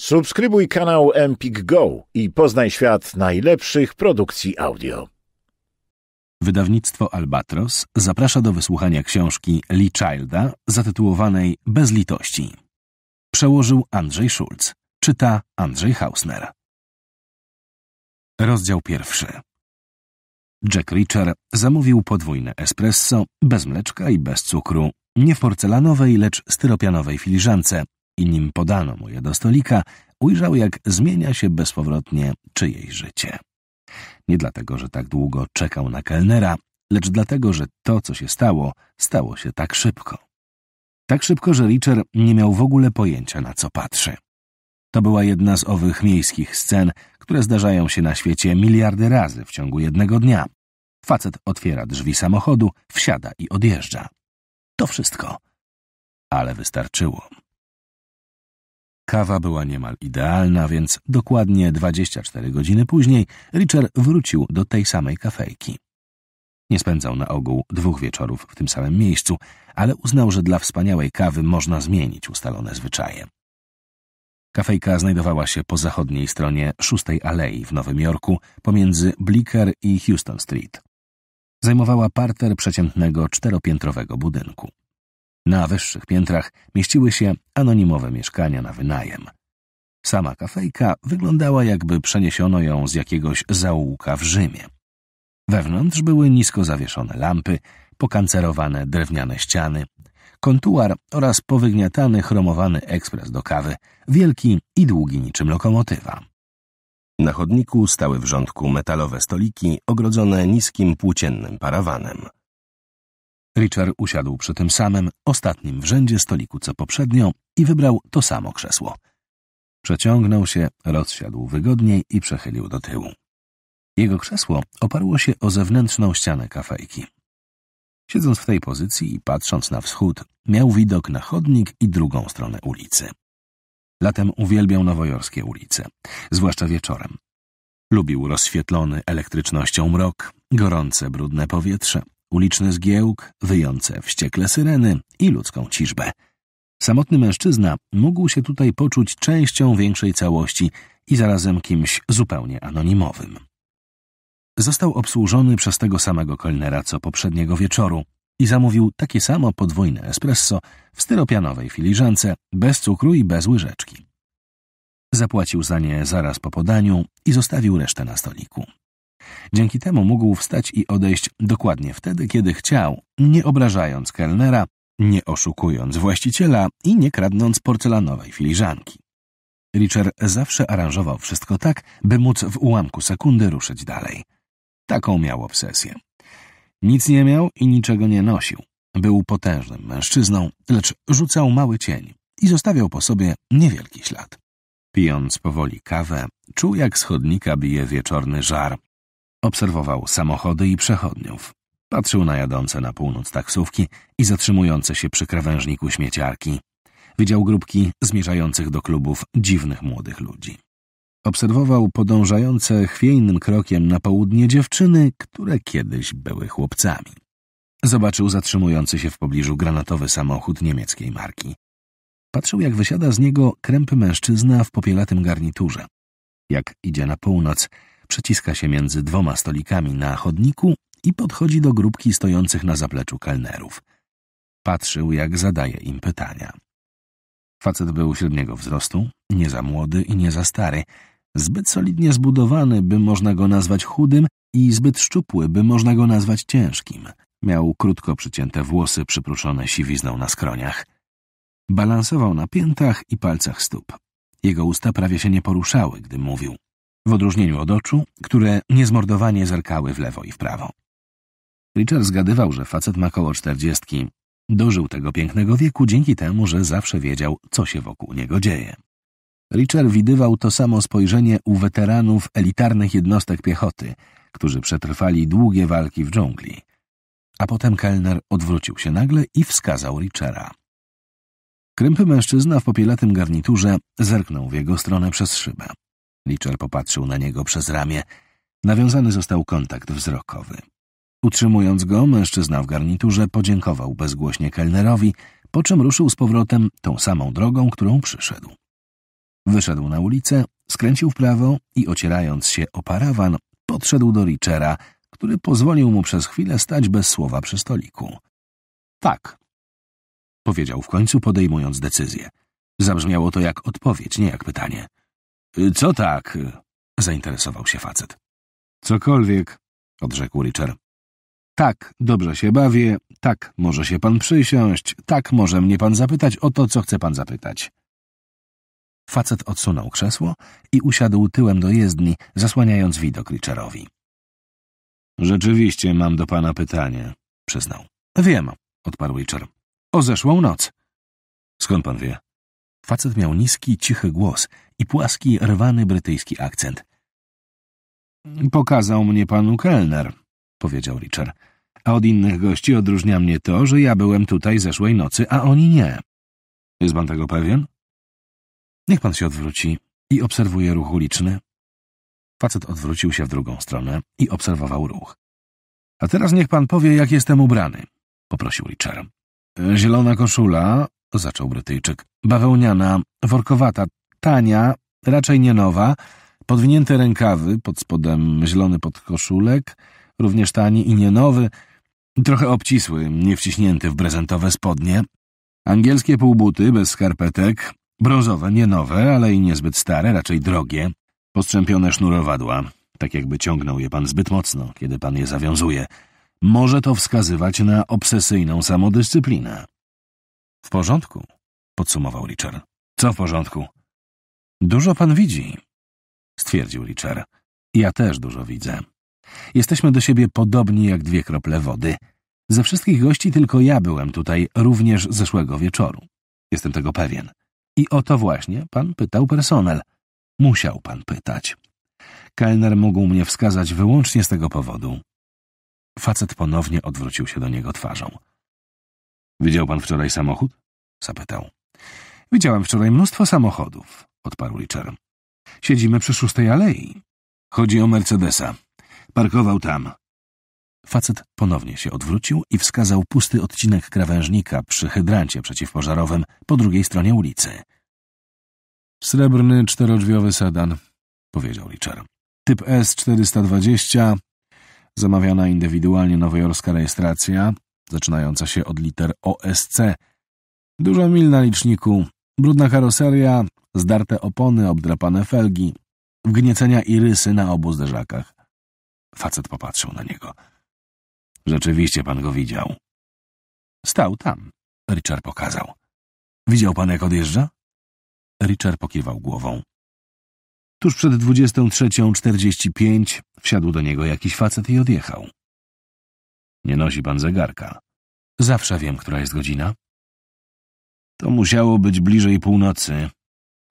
Subskrybuj kanał Empik Go i poznaj świat najlepszych produkcji audio. Wydawnictwo Albatros zaprasza do wysłuchania książki Lee Childa zatytułowanej Bez litości. Przełożył Andrzej Schulz. Czyta Andrzej Hausner. Rozdział pierwszy. Jack Reacher zamówił podwójne espresso bez mleczka i bez cukru, nie w porcelanowej, lecz styropianowej filiżance, i nim podano mu je do stolika, ujrzał, jak zmienia się bezpowrotnie czyjeś życie. Nie dlatego, że tak długo czekał na kelnera, lecz dlatego, że to, co się stało, stało się tak szybko. Tak szybko, że Richard nie miał w ogóle pojęcia, na co patrzy. To była jedna z owych miejskich scen, które zdarzają się na świecie miliardy razy w ciągu jednego dnia. Facet otwiera drzwi samochodu, wsiada i odjeżdża. To wszystko. Ale wystarczyło. Kawa była niemal idealna, więc dokładnie 24 godziny później Richard wrócił do tej samej kafejki. Nie spędzał na ogół dwóch wieczorów w tym samym miejscu, ale uznał, że dla wspaniałej kawy można zmienić ustalone zwyczaje. Kafejka znajdowała się po zachodniej stronie szóstej alei w Nowym Jorku, pomiędzy Blicker i Houston Street. Zajmowała parter przeciętnego czteropiętrowego budynku. Na wyższych piętrach mieściły się anonimowe mieszkania na wynajem. Sama kafejka wyglądała jakby przeniesiono ją z jakiegoś zaułka w Rzymie. Wewnątrz były nisko zawieszone lampy, pokancerowane drewniane ściany, kontuar oraz powygniatany chromowany ekspres do kawy, wielki i długi niczym lokomotywa. Na chodniku stały w rządku metalowe stoliki ogrodzone niskim płóciennym parawanem. Richard usiadł przy tym samym, ostatnim w rzędzie stoliku co poprzednio i wybrał to samo krzesło. Przeciągnął się, rozsiadł wygodniej i przechylił do tyłu. Jego krzesło oparło się o zewnętrzną ścianę kafejki. Siedząc w tej pozycji i patrząc na wschód, miał widok na chodnik i drugą stronę ulicy. Latem uwielbiał nowojorskie ulice, zwłaszcza wieczorem. Lubił rozświetlony elektrycznością mrok, gorące, brudne powietrze, uliczny zgiełk, wyjące wściekle syreny i ludzką ciżbę. Samotny mężczyzna mógł się tutaj poczuć częścią większej całości i zarazem kimś zupełnie anonimowym. Został obsłużony przez tego samego kolnera co poprzedniego wieczoru i zamówił takie samo podwójne espresso w styropianowej filiżance, bez cukru i bez łyżeczki. Zapłacił za nie zaraz po podaniu i zostawił resztę na stoliku. Dzięki temu mógł wstać i odejść dokładnie wtedy, kiedy chciał, nie obrażając kelnera, nie oszukując właściciela i nie kradnąc porcelanowej filiżanki. Richard zawsze aranżował wszystko tak, by móc w ułamku sekundy ruszyć dalej. Taką miał obsesję. Nic nie miał i niczego nie nosił. Był potężnym mężczyzną, lecz rzucał mały cień i zostawiał po sobie niewielki ślad. Pijąc powoli kawę, czuł jak schodnika bije wieczorny żar, Obserwował samochody i przechodniów. Patrzył na jadące na północ taksówki i zatrzymujące się przy krawężniku śmieciarki. Widział grupki zmierzających do klubów dziwnych młodych ludzi. Obserwował podążające chwiejnym krokiem na południe dziewczyny, które kiedyś były chłopcami. Zobaczył zatrzymujący się w pobliżu granatowy samochód niemieckiej marki. Patrzył, jak wysiada z niego krępy mężczyzna w popielatym garniturze. Jak idzie na północ, przeciska się między dwoma stolikami na chodniku i podchodzi do grupki stojących na zapleczu kelnerów. Patrzył, jak zadaje im pytania. Facet był średniego wzrostu, nie za młody i nie za stary, zbyt solidnie zbudowany, by można go nazwać chudym i zbyt szczupły, by można go nazwać ciężkim. Miał krótko przycięte włosy przypruszone siwizną na skroniach. Balansował na piętach i palcach stóp. Jego usta prawie się nie poruszały, gdy mówił w odróżnieniu od oczu, które niezmordowanie zerkały w lewo i w prawo. Richard zgadywał, że facet ma koło czterdziestki. Dożył tego pięknego wieku dzięki temu, że zawsze wiedział, co się wokół niego dzieje. Richard widywał to samo spojrzenie u weteranów elitarnych jednostek piechoty, którzy przetrwali długie walki w dżungli. A potem kelner odwrócił się nagle i wskazał Richera. Krępy mężczyzna w popielatym garniturze zerknął w jego stronę przez szybę. Liczer popatrzył na niego przez ramię. Nawiązany został kontakt wzrokowy. Utrzymując go, mężczyzna w garniturze podziękował bezgłośnie kelnerowi, po czym ruszył z powrotem tą samą drogą, którą przyszedł. Wyszedł na ulicę, skręcił w prawo i ocierając się o parawan, podszedł do Richera, który pozwolił mu przez chwilę stać bez słowa przy stoliku. Tak, powiedział w końcu, podejmując decyzję. Zabrzmiało to jak odpowiedź, nie jak pytanie. Y, co tak? zainteresował się facet. Cokolwiek, odrzekł Richard. Tak, dobrze się bawię, tak, może się pan przysiąść, tak, może mnie pan zapytać o to, co chce pan zapytać. Facet odsunął krzesło i usiadł tyłem do jezdni, zasłaniając widok Richerowi. Rzeczywiście mam do pana pytanie, przyznał. Wiem, odparł Richard. O zeszłą noc. Skąd pan wie? Facet miał niski, cichy głos i płaski, rwany brytyjski akcent. Pokazał mnie panu kelner, powiedział Richard. A od innych gości odróżnia mnie to, że ja byłem tutaj zeszłej nocy, a oni nie. Jest pan tego pewien? Niech pan się odwróci i obserwuje ruch uliczny. Facet odwrócił się w drugą stronę i obserwował ruch. A teraz niech pan powie, jak jestem ubrany, poprosił Richard. Zielona koszula, zaczął Brytyjczyk. Bawełniana, workowata, tania, raczej nie nowa, podwinięte rękawy, pod spodem zielony podkoszulek, również tani i nie nowy, trochę obcisły, nie wciśnięty w prezentowe spodnie, angielskie półbuty bez skarpetek, brązowe, nie nowe, ale i niezbyt stare, raczej drogie, postrzępione sznurowadła, tak jakby ciągnął je pan zbyt mocno, kiedy pan je zawiązuje. Może to wskazywać na obsesyjną samodyscyplinę. W porządku, podsumował Richard. Co w porządku? Dużo pan widzi, stwierdził Richard. Ja też dużo widzę. Jesteśmy do siebie podobni jak dwie krople wody. Ze wszystkich gości tylko ja byłem tutaj również zeszłego wieczoru. Jestem tego pewien. I o to właśnie pan pytał personel. Musiał pan pytać. Kelner mógł mnie wskazać wyłącznie z tego powodu. Facet ponownie odwrócił się do niego twarzą. Widział pan wczoraj samochód? Zapytał. Widziałem wczoraj mnóstwo samochodów, odparł Richard. Siedzimy przy szóstej alei. Chodzi o Mercedesa. Parkował tam. Facet ponownie się odwrócił i wskazał pusty odcinek krawężnika przy hydrancie przeciwpożarowym po drugiej stronie ulicy. Srebrny czterodrzwiowy sedan, powiedział Richard. Typ S420, zamawiana indywidualnie nowojorska rejestracja, zaczynająca się od liter OSC. Dużo mil na liczniku, brudna karoseria, zdarte opony, obdrapane felgi, wgniecenia i rysy na obu zderzakach. Facet popatrzył na niego. Rzeczywiście pan go widział. Stał tam, Richard pokazał. Widział pan, jak odjeżdża? Richard pokiwał głową. Tuż przed 23.45 wsiadł do niego jakiś facet i odjechał. Nie nosi pan zegarka. Zawsze wiem, która jest godzina. To musiało być bliżej północy.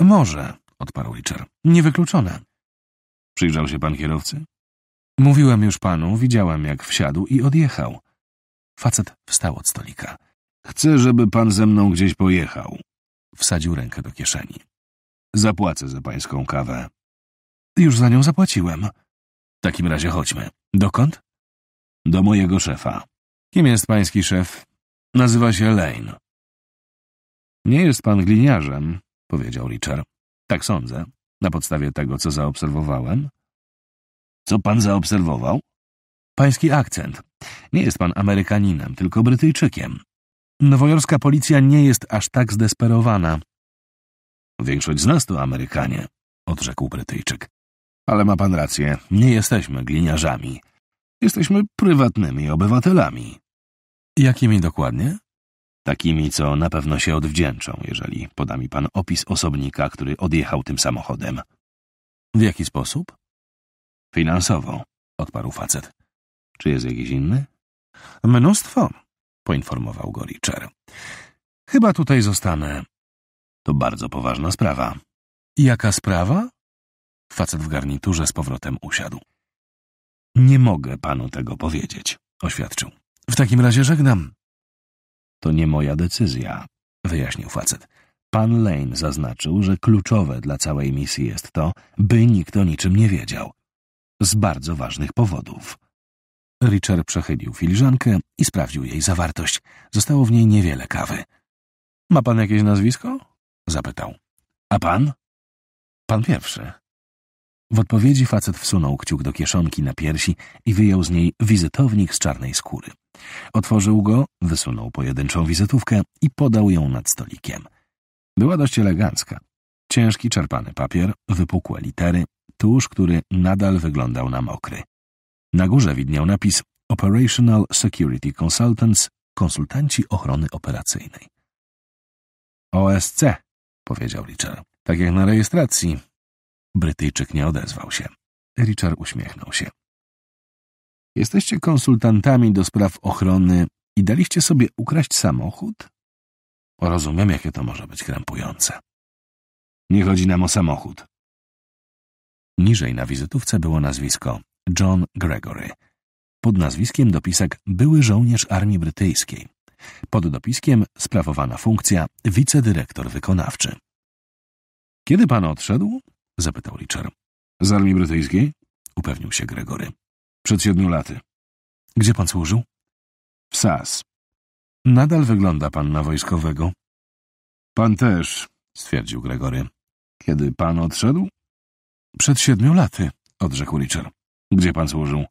Może, odparł Richard. Niewykluczone. Przyjrzał się pan kierowcy? Mówiłem już panu, widziałem jak wsiadł i odjechał. Facet wstał od stolika. Chcę, żeby pan ze mną gdzieś pojechał. Wsadził rękę do kieszeni. Zapłacę za pańską kawę. Już za nią zapłaciłem. W takim razie chodźmy. Dokąd? Do mojego szefa. Kim jest pański szef? Nazywa się Lane. Nie jest pan gliniarzem, powiedział Richard. Tak sądzę, na podstawie tego, co zaobserwowałem. Co pan zaobserwował? Pański akcent. Nie jest pan Amerykaninem, tylko Brytyjczykiem. Nowojorska policja nie jest aż tak zdesperowana. Większość z nas to Amerykanie, odrzekł Brytyjczyk. Ale ma pan rację, nie jesteśmy gliniarzami. Jesteśmy prywatnymi obywatelami. Jakimi dokładnie? Takimi, co na pewno się odwdzięczą, jeżeli poda mi pan opis osobnika, który odjechał tym samochodem. W jaki sposób? Finansowo, odparł facet. Czy jest jakiś inny? Mnóstwo, poinformował go Richard. Chyba tutaj zostanę. To bardzo poważna sprawa. Jaka sprawa? Facet w garniturze z powrotem usiadł. Nie mogę panu tego powiedzieć, oświadczył. W takim razie żegnam. To nie moja decyzja, wyjaśnił facet. Pan Lane zaznaczył, że kluczowe dla całej misji jest to, by nikt o niczym nie wiedział. Z bardzo ważnych powodów. Richard przechylił filiżankę i sprawdził jej zawartość. Zostało w niej niewiele kawy. Ma pan jakieś nazwisko? zapytał. A pan? Pan pierwszy. W odpowiedzi facet wsunął kciuk do kieszonki na piersi i wyjął z niej wizytownik z czarnej skóry. Otworzył go, wysunął pojedynczą wizytówkę i podał ją nad stolikiem. Była dość elegancka. Ciężki, czerpany papier, wypukłe litery, tusz, który nadal wyglądał na mokry. Na górze widniał napis Operational Security Consultants – konsultanci ochrony operacyjnej. OSC – powiedział Richard. Tak jak na rejestracji, Brytyjczyk nie odezwał się. Richard uśmiechnął się. Jesteście konsultantami do spraw ochrony i daliście sobie ukraść samochód? Rozumiem, jakie to może być krępujące. Nie chodzi nam o samochód. Niżej na wizytówce było nazwisko John Gregory. Pod nazwiskiem dopisek były żołnierz armii brytyjskiej. Pod dopiskiem sprawowana funkcja wicedyrektor wykonawczy. Kiedy pan odszedł? Zapytał Richard. Z armii brytyjskiej? Upewnił się Gregory. Przed siedmiu laty. Gdzie pan służył? W SAS. Nadal wygląda pan na wojskowego. Pan też, stwierdził Gregory. Kiedy pan odszedł? Przed siedmiu laty, odrzekł Richard. Gdzie pan służył?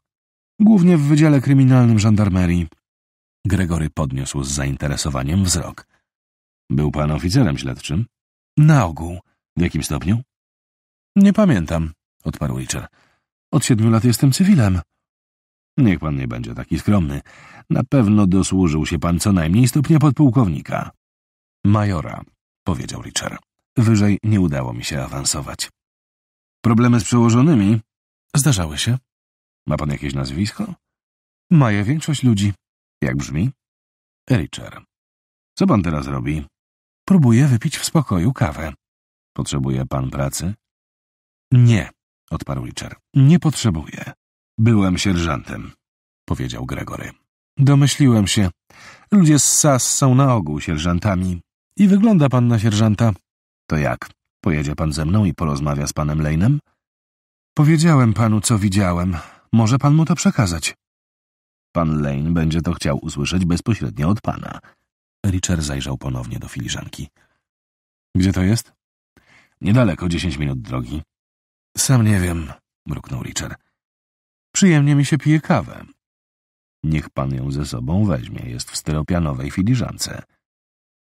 Głównie w Wydziale Kryminalnym Żandarmerii. Gregory podniósł z zainteresowaniem wzrok. Był pan oficerem śledczym? Na ogół. W jakim stopniu? Nie pamiętam, odparł Richard. Od siedmiu lat jestem cywilem. Niech pan nie będzie taki skromny. Na pewno dosłużył się pan co najmniej stopnia podpułkownika. Majora, powiedział Richard. Wyżej nie udało mi się awansować. Problemy z przełożonymi? Zdarzały się. Ma pan jakieś nazwisko? Ma je większość ludzi. Jak brzmi? Richard. Co pan teraz robi? Próbuję wypić w spokoju kawę. Potrzebuje pan pracy? Nie, odparł Richard. Nie potrzebuję. Byłem sierżantem, powiedział Gregory. Domyśliłem się. Ludzie z SAS są na ogół sierżantami. I wygląda pan na sierżanta. To jak? Pojedzie pan ze mną i porozmawia z panem Lane'em? Powiedziałem panu, co widziałem. Może pan mu to przekazać. Pan Lane będzie to chciał usłyszeć bezpośrednio od pana. Richard zajrzał ponownie do filiżanki. Gdzie to jest? Niedaleko, dziesięć minut drogi. Sam nie wiem, mruknął Richard. Przyjemnie mi się pije kawę. Niech pan ją ze sobą weźmie, jest w styropianowej filiżance.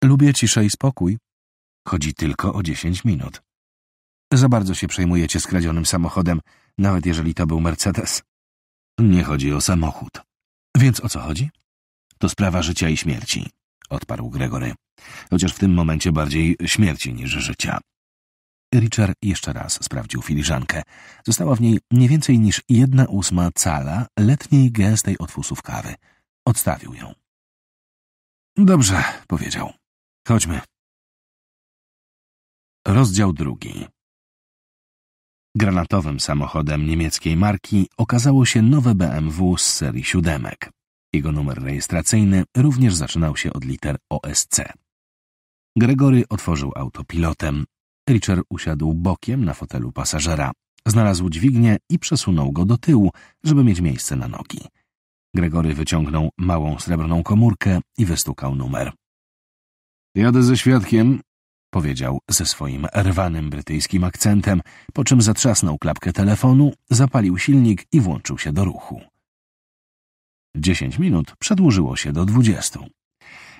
Lubię ciszę i spokój. Chodzi tylko o dziesięć minut. Za bardzo się przejmujecie skradzionym samochodem, nawet jeżeli to był Mercedes. Nie chodzi o samochód. Więc o co chodzi? To sprawa życia i śmierci, odparł Gregory. Chociaż w tym momencie bardziej śmierci niż życia. Richard jeszcze raz sprawdził filiżankę. Została w niej nie więcej niż jedna ósma cala letniej gęstej od fusów kawy. Odstawił ją. Dobrze, powiedział. Chodźmy. Rozdział drugi. Granatowym samochodem niemieckiej marki okazało się nowe BMW z serii siódemek. Jego numer rejestracyjny również zaczynał się od liter OSC. Gregory otworzył auto pilotem, Richard usiadł bokiem na fotelu pasażera. Znalazł dźwignię i przesunął go do tyłu, żeby mieć miejsce na nogi. Gregory wyciągnął małą srebrną komórkę i wystukał numer. Jadę ze świadkiem, powiedział ze swoim rwanym brytyjskim akcentem, po czym zatrzasnął klapkę telefonu, zapalił silnik i włączył się do ruchu. Dziesięć minut przedłużyło się do dwudziestu.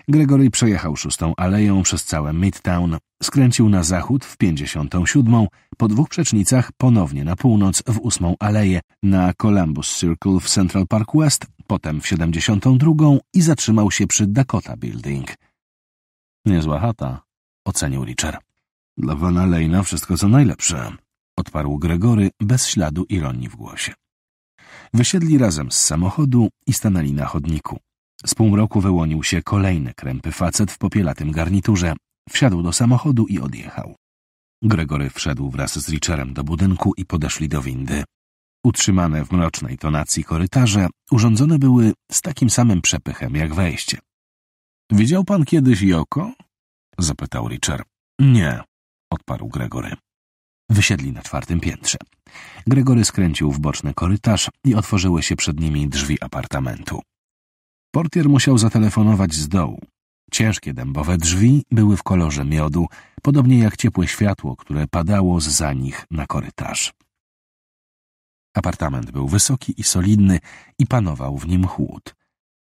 Gregory przejechał szóstą aleją przez całe Midtown, skręcił na zachód w 57, po dwóch przecznicach ponownie na północ w ósmą aleję, na Columbus Circle w Central Park West, potem w 72 i zatrzymał się przy Dakota Building. Niezła chata, ocenił Richard. Dla Vana Lejna wszystko co najlepsze, odparł Gregory bez śladu ironii w głosie. Wysiedli razem z samochodu i stanęli na chodniku. Z półmroku wyłonił się kolejny krępy facet w popielatym garniturze. Wsiadł do samochodu i odjechał. Gregory wszedł wraz z Richerem do budynku i podeszli do windy. Utrzymane w mrocznej tonacji korytarze urządzone były z takim samym przepychem jak wejście. Widział pan kiedyś Joko? zapytał Richard. Nie, odparł Gregory. Wysiedli na czwartym piętrze. Gregory skręcił w boczny korytarz i otworzyły się przed nimi drzwi apartamentu. Portier musiał zatelefonować z dołu. Ciężkie dębowe drzwi były w kolorze miodu, podobnie jak ciepłe światło, które padało z za nich na korytarz. Apartament był wysoki i solidny i panował w nim chłód.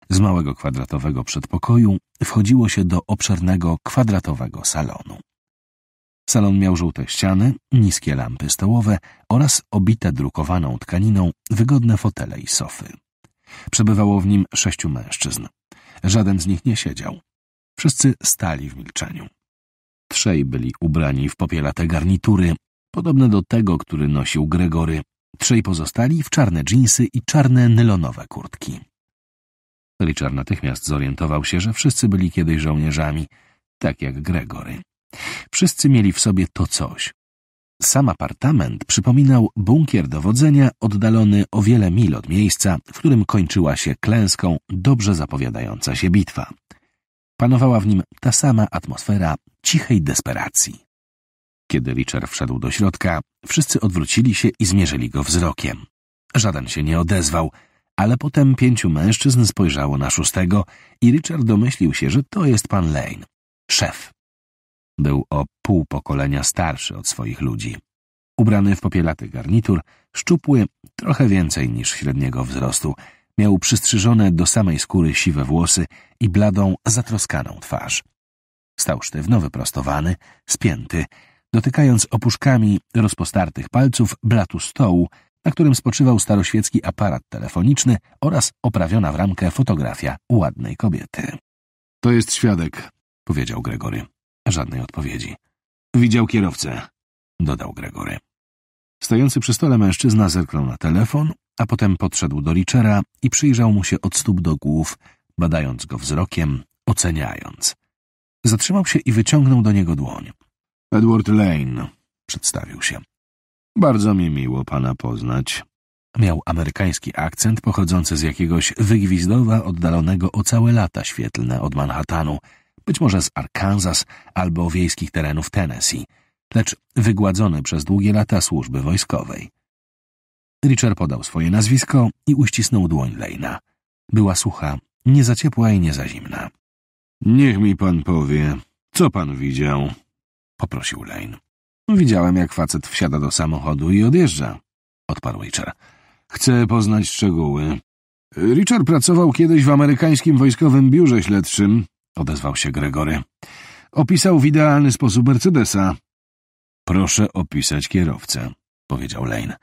Z małego kwadratowego przedpokoju wchodziło się do obszernego kwadratowego salonu. Salon miał żółte ściany, niskie lampy stołowe oraz obite drukowaną tkaniną wygodne fotele i sofy. Przebywało w nim sześciu mężczyzn. Żaden z nich nie siedział. Wszyscy stali w milczeniu. Trzej byli ubrani w popielate garnitury, podobne do tego, który nosił Gregory. Trzej pozostali w czarne dżinsy i czarne nylonowe kurtki. Richard natychmiast zorientował się, że wszyscy byli kiedyś żołnierzami, tak jak Gregory. Wszyscy mieli w sobie to coś, sam apartament przypominał bunkier dowodzenia oddalony o wiele mil od miejsca, w którym kończyła się klęską dobrze zapowiadająca się bitwa. Panowała w nim ta sama atmosfera cichej desperacji. Kiedy Richard wszedł do środka, wszyscy odwrócili się i zmierzyli go wzrokiem. Żaden się nie odezwał, ale potem pięciu mężczyzn spojrzało na szóstego i Richard domyślił się, że to jest pan Lane, szef był o pół pokolenia starszy od swoich ludzi. Ubrany w popielaty garnitur, szczupły, trochę więcej niż średniego wzrostu, miał przystrzyżone do samej skóry siwe włosy i bladą, zatroskaną twarz. Stał sztywno wyprostowany, spięty, dotykając opuszkami rozpostartych palców blatu stołu, na którym spoczywał staroświecki aparat telefoniczny oraz oprawiona w ramkę fotografia ładnej kobiety. To jest świadek, powiedział Gregory. Żadnej odpowiedzi. Widział kierowcę, dodał Gregory. Stojący przy stole mężczyzna zerknął na telefon, a potem podszedł do liczera i przyjrzał mu się od stóp do głów, badając go wzrokiem, oceniając. Zatrzymał się i wyciągnął do niego dłoń. Edward Lane, przedstawił się. Bardzo mi miło pana poznać. Miał amerykański akcent pochodzący z jakiegoś wygwizdowa oddalonego o całe lata świetlne od Manhattanu, być może z Arkansas albo wiejskich terenów Tennessee, lecz wygładzony przez długie lata służby wojskowej. Richard podał swoje nazwisko i uścisnął dłoń Lejna. Była sucha, nie za ciepła i nie za zimna. Niech mi pan powie, co pan widział? poprosił Lane. Widziałem, jak facet wsiada do samochodu i odjeżdża, odparł Richard. Chcę poznać szczegóły. Richard pracował kiedyś w amerykańskim wojskowym biurze śledczym, odezwał się Gregory. Opisał w idealny sposób Mercedesa. Proszę opisać kierowcę, powiedział Lane.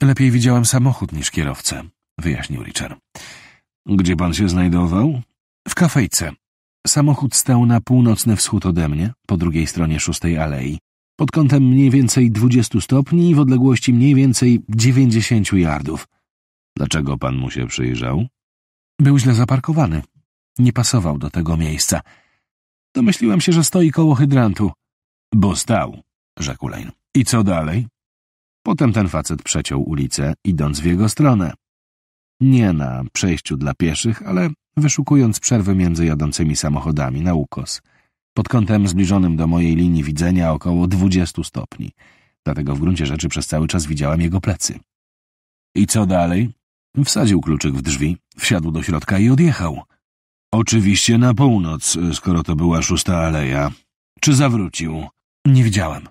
Lepiej widziałem samochód niż kierowcę, wyjaśnił Richard. Gdzie pan się znajdował? W kafejce. Samochód stał na północny wschód ode mnie, po drugiej stronie szóstej alei, pod kątem mniej więcej dwudziestu stopni i w odległości mniej więcej dziewięćdziesięciu yardów. Dlaczego pan mu się przyjrzał? Był źle zaparkowany, nie pasował do tego miejsca. Domyśliłem się, że stoi koło hydrantu. Bo stał, rzekł Lane. I co dalej? Potem ten facet przeciął ulicę, idąc w jego stronę. Nie na przejściu dla pieszych, ale wyszukując przerwy między jadącymi samochodami na ukos. Pod kątem zbliżonym do mojej linii widzenia około dwudziestu stopni. Dlatego w gruncie rzeczy przez cały czas widziałem jego plecy. I co dalej? Wsadził kluczyk w drzwi, wsiadł do środka i odjechał. Oczywiście na północ, skoro to była szósta aleja. Czy zawrócił? Nie widziałem.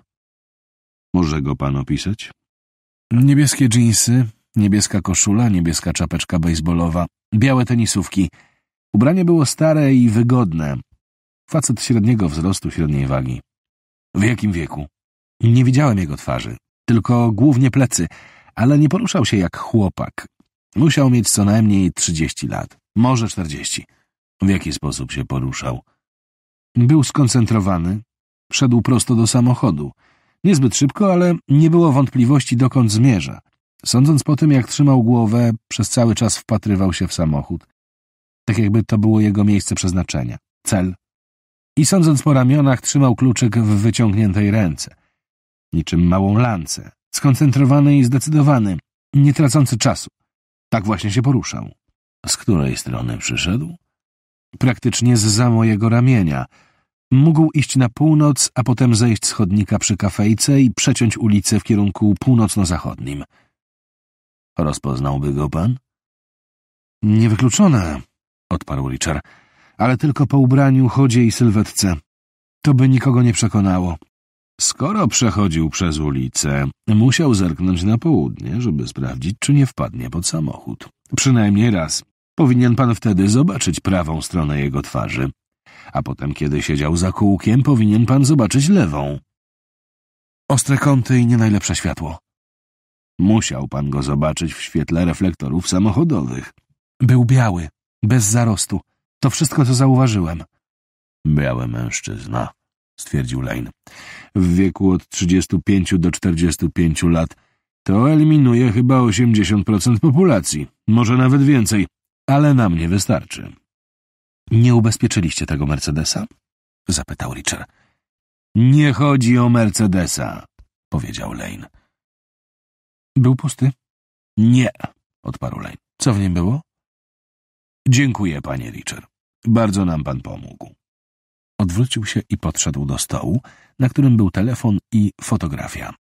Może go pan opisać? Niebieskie dżinsy, niebieska koszula, niebieska czapeczka baseballowa, białe tenisówki. Ubranie było stare i wygodne. Facet średniego wzrostu, średniej wagi. W jakim wieku? Nie widziałem jego twarzy, tylko głównie plecy, ale nie poruszał się jak chłopak. Musiał mieć co najmniej trzydzieści lat, może czterdzieści. W jaki sposób się poruszał? Był skoncentrowany. Szedł prosto do samochodu. Niezbyt szybko, ale nie było wątpliwości, dokąd zmierza. Sądząc po tym, jak trzymał głowę, przez cały czas wpatrywał się w samochód. Tak jakby to było jego miejsce przeznaczenia, cel. I sądząc po ramionach, trzymał kluczyk w wyciągniętej ręce. Niczym małą lancę. Skoncentrowany i zdecydowany, nie tracący czasu. Tak właśnie się poruszał. Z której strony przyszedł? praktycznie zza mojego ramienia. Mógł iść na północ, a potem zejść z chodnika przy kafejce i przeciąć ulicę w kierunku północno-zachodnim. Rozpoznałby go pan? Niewykluczone, odparł Richard, ale tylko po ubraniu, chodzie i sylwetce. To by nikogo nie przekonało. Skoro przechodził przez ulicę, musiał zerknąć na południe, żeby sprawdzić, czy nie wpadnie pod samochód. Przynajmniej raz. Powinien pan wtedy zobaczyć prawą stronę jego twarzy. A potem, kiedy siedział za kółkiem, powinien pan zobaczyć lewą. Ostre kąty i nie najlepsze światło. Musiał pan go zobaczyć w świetle reflektorów samochodowych. Był biały, bez zarostu. To wszystko, co zauważyłem. Biały mężczyzna, stwierdził Lane. W wieku od 35 do 45 lat to eliminuje chyba 80% populacji, może nawet więcej ale nam nie wystarczy. Nie ubezpieczyliście tego Mercedesa? zapytał Richard. Nie chodzi o Mercedesa, powiedział Lane. Był pusty? Nie, odparł Lane. Co w nim było? Dziękuję, panie Richard. Bardzo nam pan pomógł. Odwrócił się i podszedł do stołu, na którym był telefon i fotografia.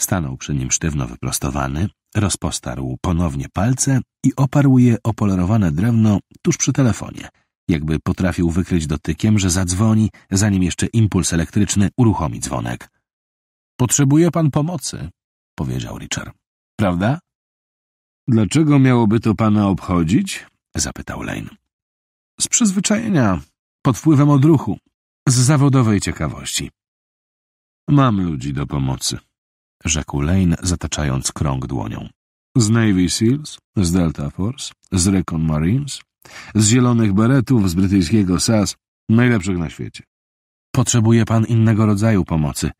Stanął przy nim sztywno wyprostowany, Rozpostarł ponownie palce i oparł je o polerowane drewno tuż przy telefonie, jakby potrafił wykryć dotykiem, że zadzwoni, zanim jeszcze impuls elektryczny uruchomi dzwonek. Potrzebuje pan pomocy, powiedział Richard. Prawda? Dlaczego miałoby to pana obchodzić? zapytał Lane. Z przyzwyczajenia, pod wpływem odruchu, z zawodowej ciekawości. Mam ludzi do pomocy rzekł Lane, zataczając krąg dłonią. Z Navy Seals, z Delta Force, z Recon Marines, z Zielonych Beretów, z brytyjskiego SAS, najlepszych na świecie. Potrzebuje pan innego rodzaju pomocy.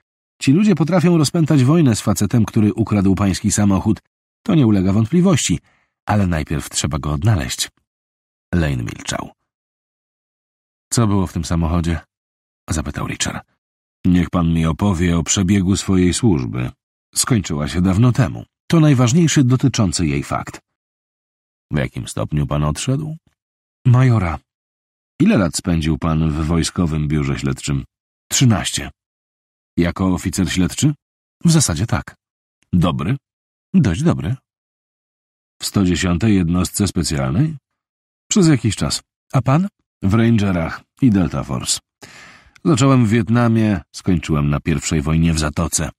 Ci ludzie potrafią rozpętać wojnę z facetem, który ukradł pański samochód. To nie ulega wątpliwości, ale najpierw trzeba go odnaleźć. Lane milczał. Co było w tym samochodzie? Zapytał Richard. Niech pan mi opowie o przebiegu swojej służby skończyła się dawno temu. To najważniejszy dotyczący jej fakt. W jakim stopniu pan odszedł? Majora. Ile lat spędził pan w wojskowym biurze śledczym? Trzynaście. Jako oficer śledczy? W zasadzie tak. Dobry? Dość dobry. W 110 jednostce specjalnej? Przez jakiś czas. A pan? W Rangerach i Delta Force. Zacząłem w Wietnamie, skończyłem na pierwszej wojnie w Zatoce.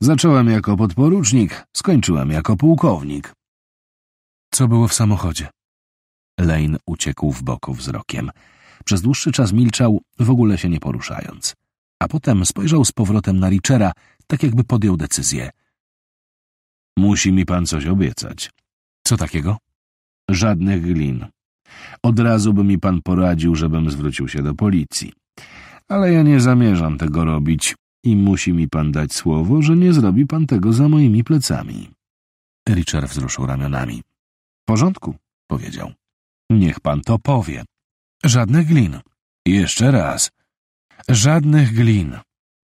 Zacząłem jako podporucznik, skończyłem jako pułkownik. Co było w samochodzie? Lane uciekł w boku wzrokiem. Przez dłuższy czas milczał, w ogóle się nie poruszając. A potem spojrzał z powrotem na Richera, tak jakby podjął decyzję. Musi mi pan coś obiecać. Co takiego? Żadnych glin. Od razu by mi pan poradził, żebym zwrócił się do policji. Ale ja nie zamierzam tego robić i musi mi pan dać słowo, że nie zrobi pan tego za moimi plecami. Richard wzruszył ramionami. W porządku, powiedział. Niech pan to powie. Żadnych glin. Jeszcze raz. Żadnych glin,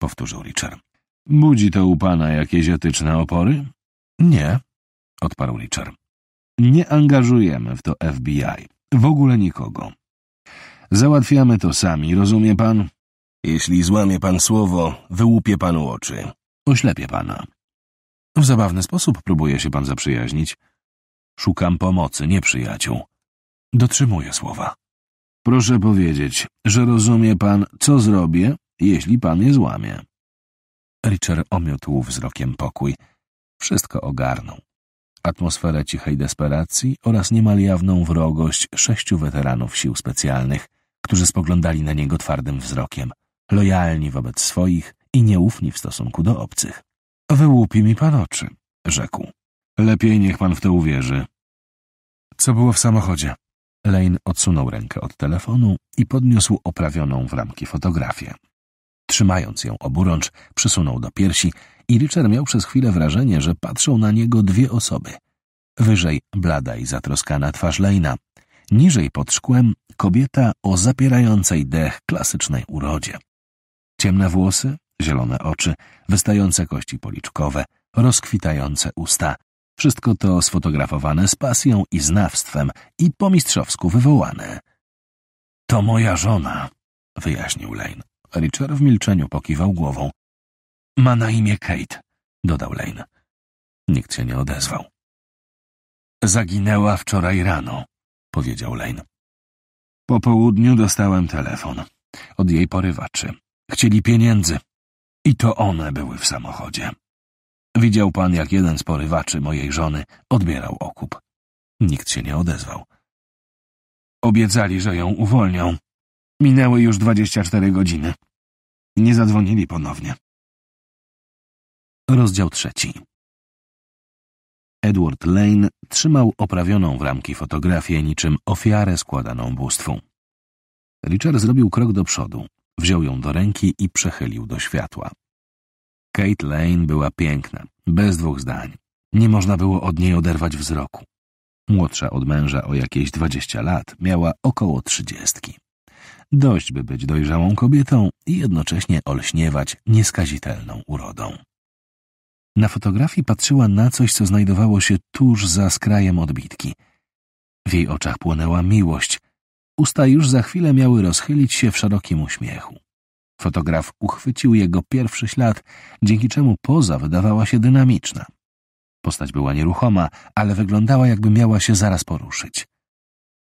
powtórzył Richard. Budzi to u pana jakieś etyczne opory? Nie, odparł Richard. Nie angażujemy w to FBI. W ogóle nikogo. Załatwiamy to sami, rozumie pan? Jeśli złamie pan słowo, wyłupie panu oczy. Oślepię pana. W zabawny sposób próbuje się pan zaprzyjaźnić. Szukam pomocy, nie przyjaciół. Dotrzymuję słowa. Proszę powiedzieć, że rozumie pan, co zrobię, jeśli pan je złamie. Richard omiótł wzrokiem pokój. Wszystko ogarnął. Atmosferę cichej desperacji oraz niemal jawną wrogość sześciu weteranów sił specjalnych, którzy spoglądali na niego twardym wzrokiem lojalni wobec swoich i nieufni w stosunku do obcych. Wyłupi mi pan oczy, rzekł. Lepiej niech pan w to uwierzy. Co było w samochodzie? Lane odsunął rękę od telefonu i podniósł oprawioną w ramki fotografię. Trzymając ją oburącz, przysunął do piersi i Richard miał przez chwilę wrażenie, że patrzą na niego dwie osoby. Wyżej blada i zatroskana twarz Lejna, niżej pod szkłem kobieta o zapierającej dech klasycznej urodzie. Ciemne włosy, zielone oczy, wystające kości policzkowe, rozkwitające usta. Wszystko to sfotografowane z pasją i znawstwem i po mistrzowsku wywołane. To moja żona, wyjaśnił Lane. Richard w milczeniu pokiwał głową. Ma na imię Kate, dodał Lane. Nikt się nie odezwał. Zaginęła wczoraj rano, powiedział Lane. Po południu dostałem telefon od jej porywaczy. Chcieli pieniędzy. I to one były w samochodzie. Widział pan, jak jeden z porywaczy mojej żony odbierał okup. Nikt się nie odezwał. Obiecali, że ją uwolnią. Minęły już dwadzieścia cztery godziny. Nie zadzwonili ponownie. Rozdział trzeci. Edward Lane trzymał oprawioną w ramki fotografię niczym ofiarę składaną bóstwu. Richard zrobił krok do przodu, Wziął ją do ręki i przechylił do światła. Kate Lane była piękna, bez dwóch zdań. Nie można było od niej oderwać wzroku. Młodsza od męża o jakieś dwadzieścia lat, miała około trzydziestki. Dość by być dojrzałą kobietą i jednocześnie olśniewać nieskazitelną urodą. Na fotografii patrzyła na coś, co znajdowało się tuż za skrajem odbitki. W jej oczach płonęła miłość, Usta już za chwilę miały rozchylić się w szerokim uśmiechu. Fotograf uchwycił jego pierwszy ślad, dzięki czemu poza wydawała się dynamiczna. Postać była nieruchoma, ale wyglądała jakby miała się zaraz poruszyć.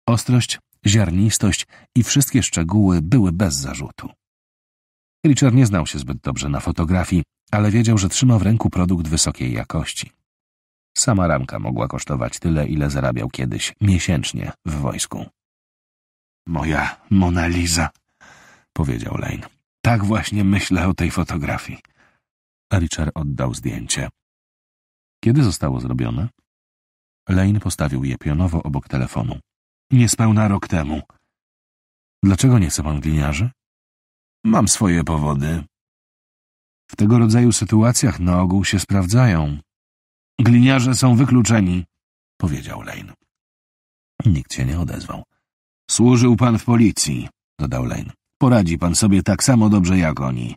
Ostrość, ziarnistość i wszystkie szczegóły były bez zarzutu. Richard nie znał się zbyt dobrze na fotografii, ale wiedział, że trzyma w ręku produkt wysokiej jakości. Sama ramka mogła kosztować tyle, ile zarabiał kiedyś miesięcznie w wojsku. Moja Mona Lisa, powiedział Lane. Tak właśnie myślę o tej fotografii. Richard oddał zdjęcie. Kiedy zostało zrobione? Lane postawił je pionowo obok telefonu. Niespełna rok temu. Dlaczego nie chce pan gliniarzy? Mam swoje powody. W tego rodzaju sytuacjach na ogół się sprawdzają. Gliniarze są wykluczeni, powiedział Lane. Nikt się nie odezwał. Służył pan w policji, dodał Lane. Poradzi pan sobie tak samo dobrze jak oni.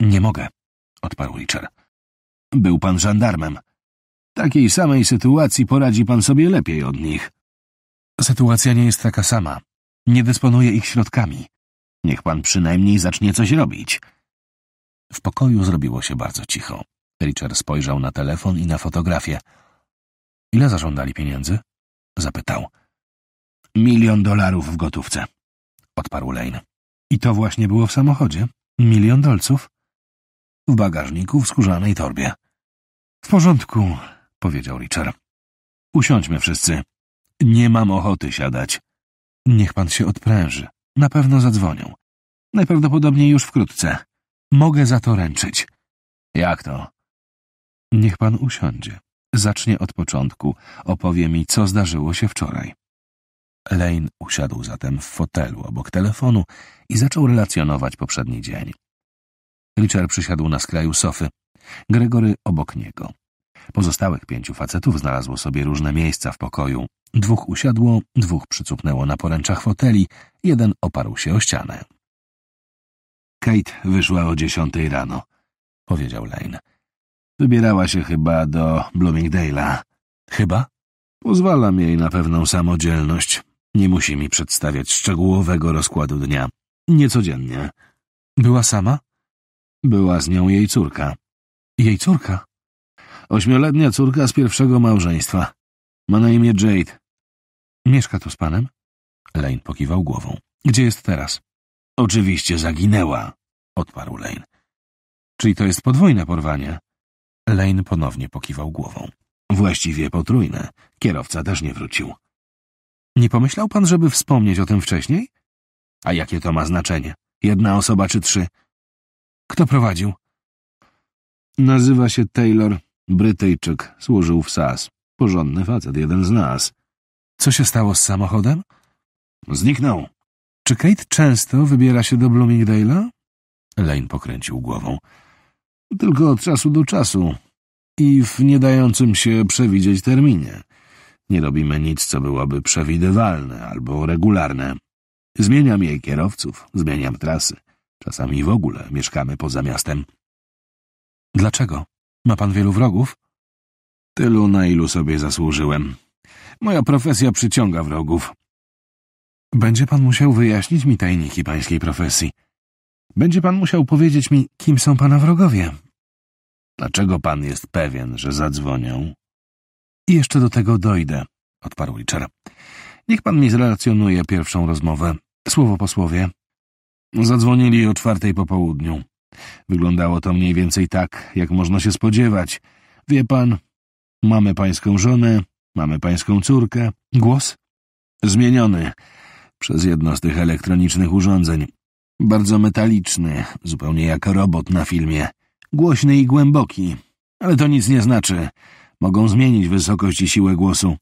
Nie mogę, odparł Richard. Był pan żandarmem. Takiej samej sytuacji poradzi pan sobie lepiej od nich. Sytuacja nie jest taka sama. Nie dysponuję ich środkami. Niech pan przynajmniej zacznie coś robić. W pokoju zrobiło się bardzo cicho. Richard spojrzał na telefon i na fotografię. Ile zażądali pieniędzy? Zapytał. Milion dolarów w gotówce, odparł Lane. I to właśnie było w samochodzie? Milion dolców? W bagażniku w skórzanej torbie. W porządku, powiedział Richard. Usiądźmy wszyscy. Nie mam ochoty siadać. Niech pan się odpręży. Na pewno zadzwonią. Najprawdopodobniej już wkrótce. Mogę za to ręczyć. Jak to? Niech pan usiądzie. Zacznie od początku. Opowie mi, co zdarzyło się wczoraj. Lane usiadł zatem w fotelu obok telefonu i zaczął relacjonować poprzedni dzień. Richard przysiadł na skraju sofy, Gregory obok niego. Pozostałych pięciu facetów znalazło sobie różne miejsca w pokoju. Dwóch usiadło, dwóch przycupnęło na poręczach foteli, jeden oparł się o ścianę. Kate wyszła o dziesiątej rano, powiedział Lane. Wybierała się chyba do Bloomingdale'a. Chyba? Pozwalam jej na pewną samodzielność. Nie musi mi przedstawiać szczegółowego rozkładu dnia. Niecodziennie. Była sama? Była z nią jej córka. Jej córka? Ośmioletnia córka z pierwszego małżeństwa. Ma na imię Jade. Mieszka tu z panem? Lane pokiwał głową. Gdzie jest teraz? Oczywiście zaginęła, odparł Lane. Czyli to jest podwójne porwanie? Lane ponownie pokiwał głową. Właściwie potrójne. Kierowca też nie wrócił. Nie pomyślał pan, żeby wspomnieć o tym wcześniej? A jakie to ma znaczenie? Jedna osoba czy trzy? Kto prowadził? Nazywa się Taylor, Brytyjczyk, służył w SAS. Porządny facet, jeden z nas. Co się stało z samochodem? Zniknął. Czy Kate często wybiera się do Bloomingdale'a? Lane pokręcił głową. Tylko od czasu do czasu i w niedającym się przewidzieć terminie. Nie robimy nic, co byłoby przewidywalne albo regularne. Zmieniam jej kierowców, zmieniam trasy. Czasami w ogóle mieszkamy poza miastem. Dlaczego? Ma pan wielu wrogów? Tylu, na ilu sobie zasłużyłem. Moja profesja przyciąga wrogów. Będzie pan musiał wyjaśnić mi tajniki pańskiej profesji. Będzie pan musiał powiedzieć mi, kim są pana wrogowie. Dlaczego pan jest pewien, że zadzwonią i jeszcze do tego dojdę, odparł Liczera. Niech pan mi zrelacjonuje pierwszą rozmowę. Słowo po słowie. Zadzwonili o czwartej po południu. Wyglądało to mniej więcej tak, jak można się spodziewać. Wie pan, mamy pańską żonę, mamy pańską córkę. Głos? Zmieniony. Przez jedno z tych elektronicznych urządzeń. Bardzo metaliczny, zupełnie jak robot na filmie. Głośny i głęboki, ale to nic nie znaczy. Mogą zmienić wysokość i siłę głosu.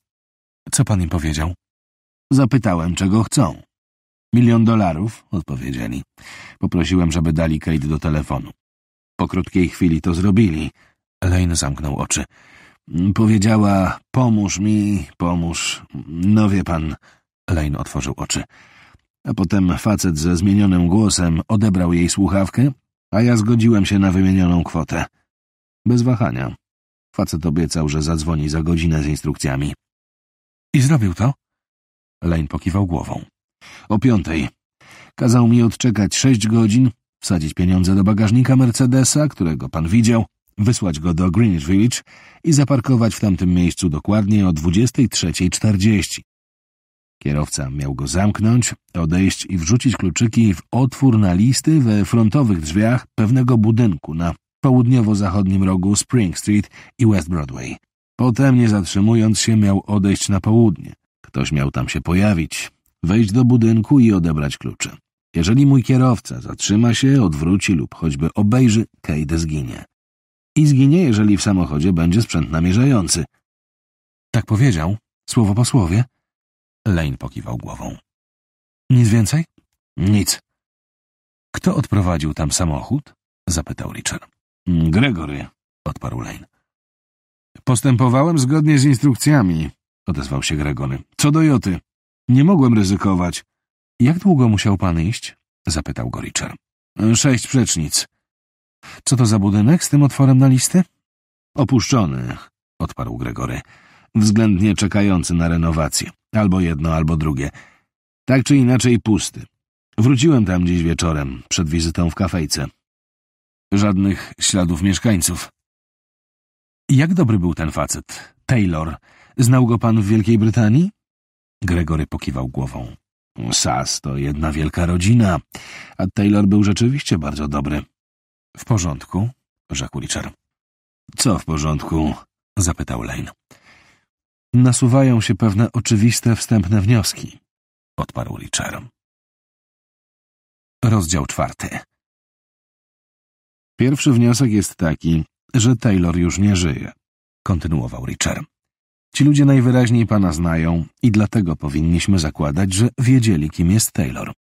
Co pan im powiedział? Zapytałem, czego chcą. Milion dolarów, odpowiedzieli. Poprosiłem, żeby dali Kate do telefonu. Po krótkiej chwili to zrobili. Lane zamknął oczy. Powiedziała, pomóż mi, pomóż. No wie pan. Lane otworzył oczy. A potem facet ze zmienionym głosem odebrał jej słuchawkę, a ja zgodziłem się na wymienioną kwotę. Bez wahania. Facet obiecał, że zadzwoni za godzinę z instrukcjami. I zrobił to? Lane pokiwał głową. O piątej. Kazał mi odczekać sześć godzin, wsadzić pieniądze do bagażnika Mercedesa, którego pan widział, wysłać go do Greenwich Village i zaparkować w tamtym miejscu dokładnie o 23.40. Kierowca miał go zamknąć, odejść i wrzucić kluczyki w otwór na listy we frontowych drzwiach pewnego budynku na południowo-zachodnim rogu Spring Street i West Broadway. Potem, nie zatrzymując się, miał odejść na południe. Ktoś miał tam się pojawić, wejść do budynku i odebrać klucze. Jeżeli mój kierowca zatrzyma się, odwróci lub choćby obejrzy, Kate zginie. I zginie, jeżeli w samochodzie będzie sprzęt namierzający. Tak powiedział, słowo po słowie. Lane pokiwał głową. Nic więcej? Nic. Kto odprowadził tam samochód? zapytał Richard. Mm, Gregory, odparł Lane. Postępowałem zgodnie z instrukcjami, odezwał się Gregory. Co do Joty, nie mogłem ryzykować. Jak długo musiał pan iść? zapytał go Richard. Sześć przecznic. Co to za budynek z tym otworem na listy? Opuszczony, odparł Gregory, względnie czekający na renowację. Albo jedno, albo drugie. Tak czy inaczej pusty. Wróciłem tam dziś wieczorem, przed wizytą w kafejce. Żadnych śladów mieszkańców. Jak dobry był ten facet? Taylor. Znał go pan w Wielkiej Brytanii? Gregory pokiwał głową. Sas to jedna wielka rodzina, a Taylor był rzeczywiście bardzo dobry. W porządku, rzekł Richard. Co w porządku? zapytał Lane. Nasuwają się pewne oczywiste wstępne wnioski, odparł Richard. Rozdział czwarty. Pierwszy wniosek jest taki, że Taylor już nie żyje, kontynuował Richard. Ci ludzie najwyraźniej pana znają i dlatego powinniśmy zakładać, że wiedzieli, kim jest Taylor.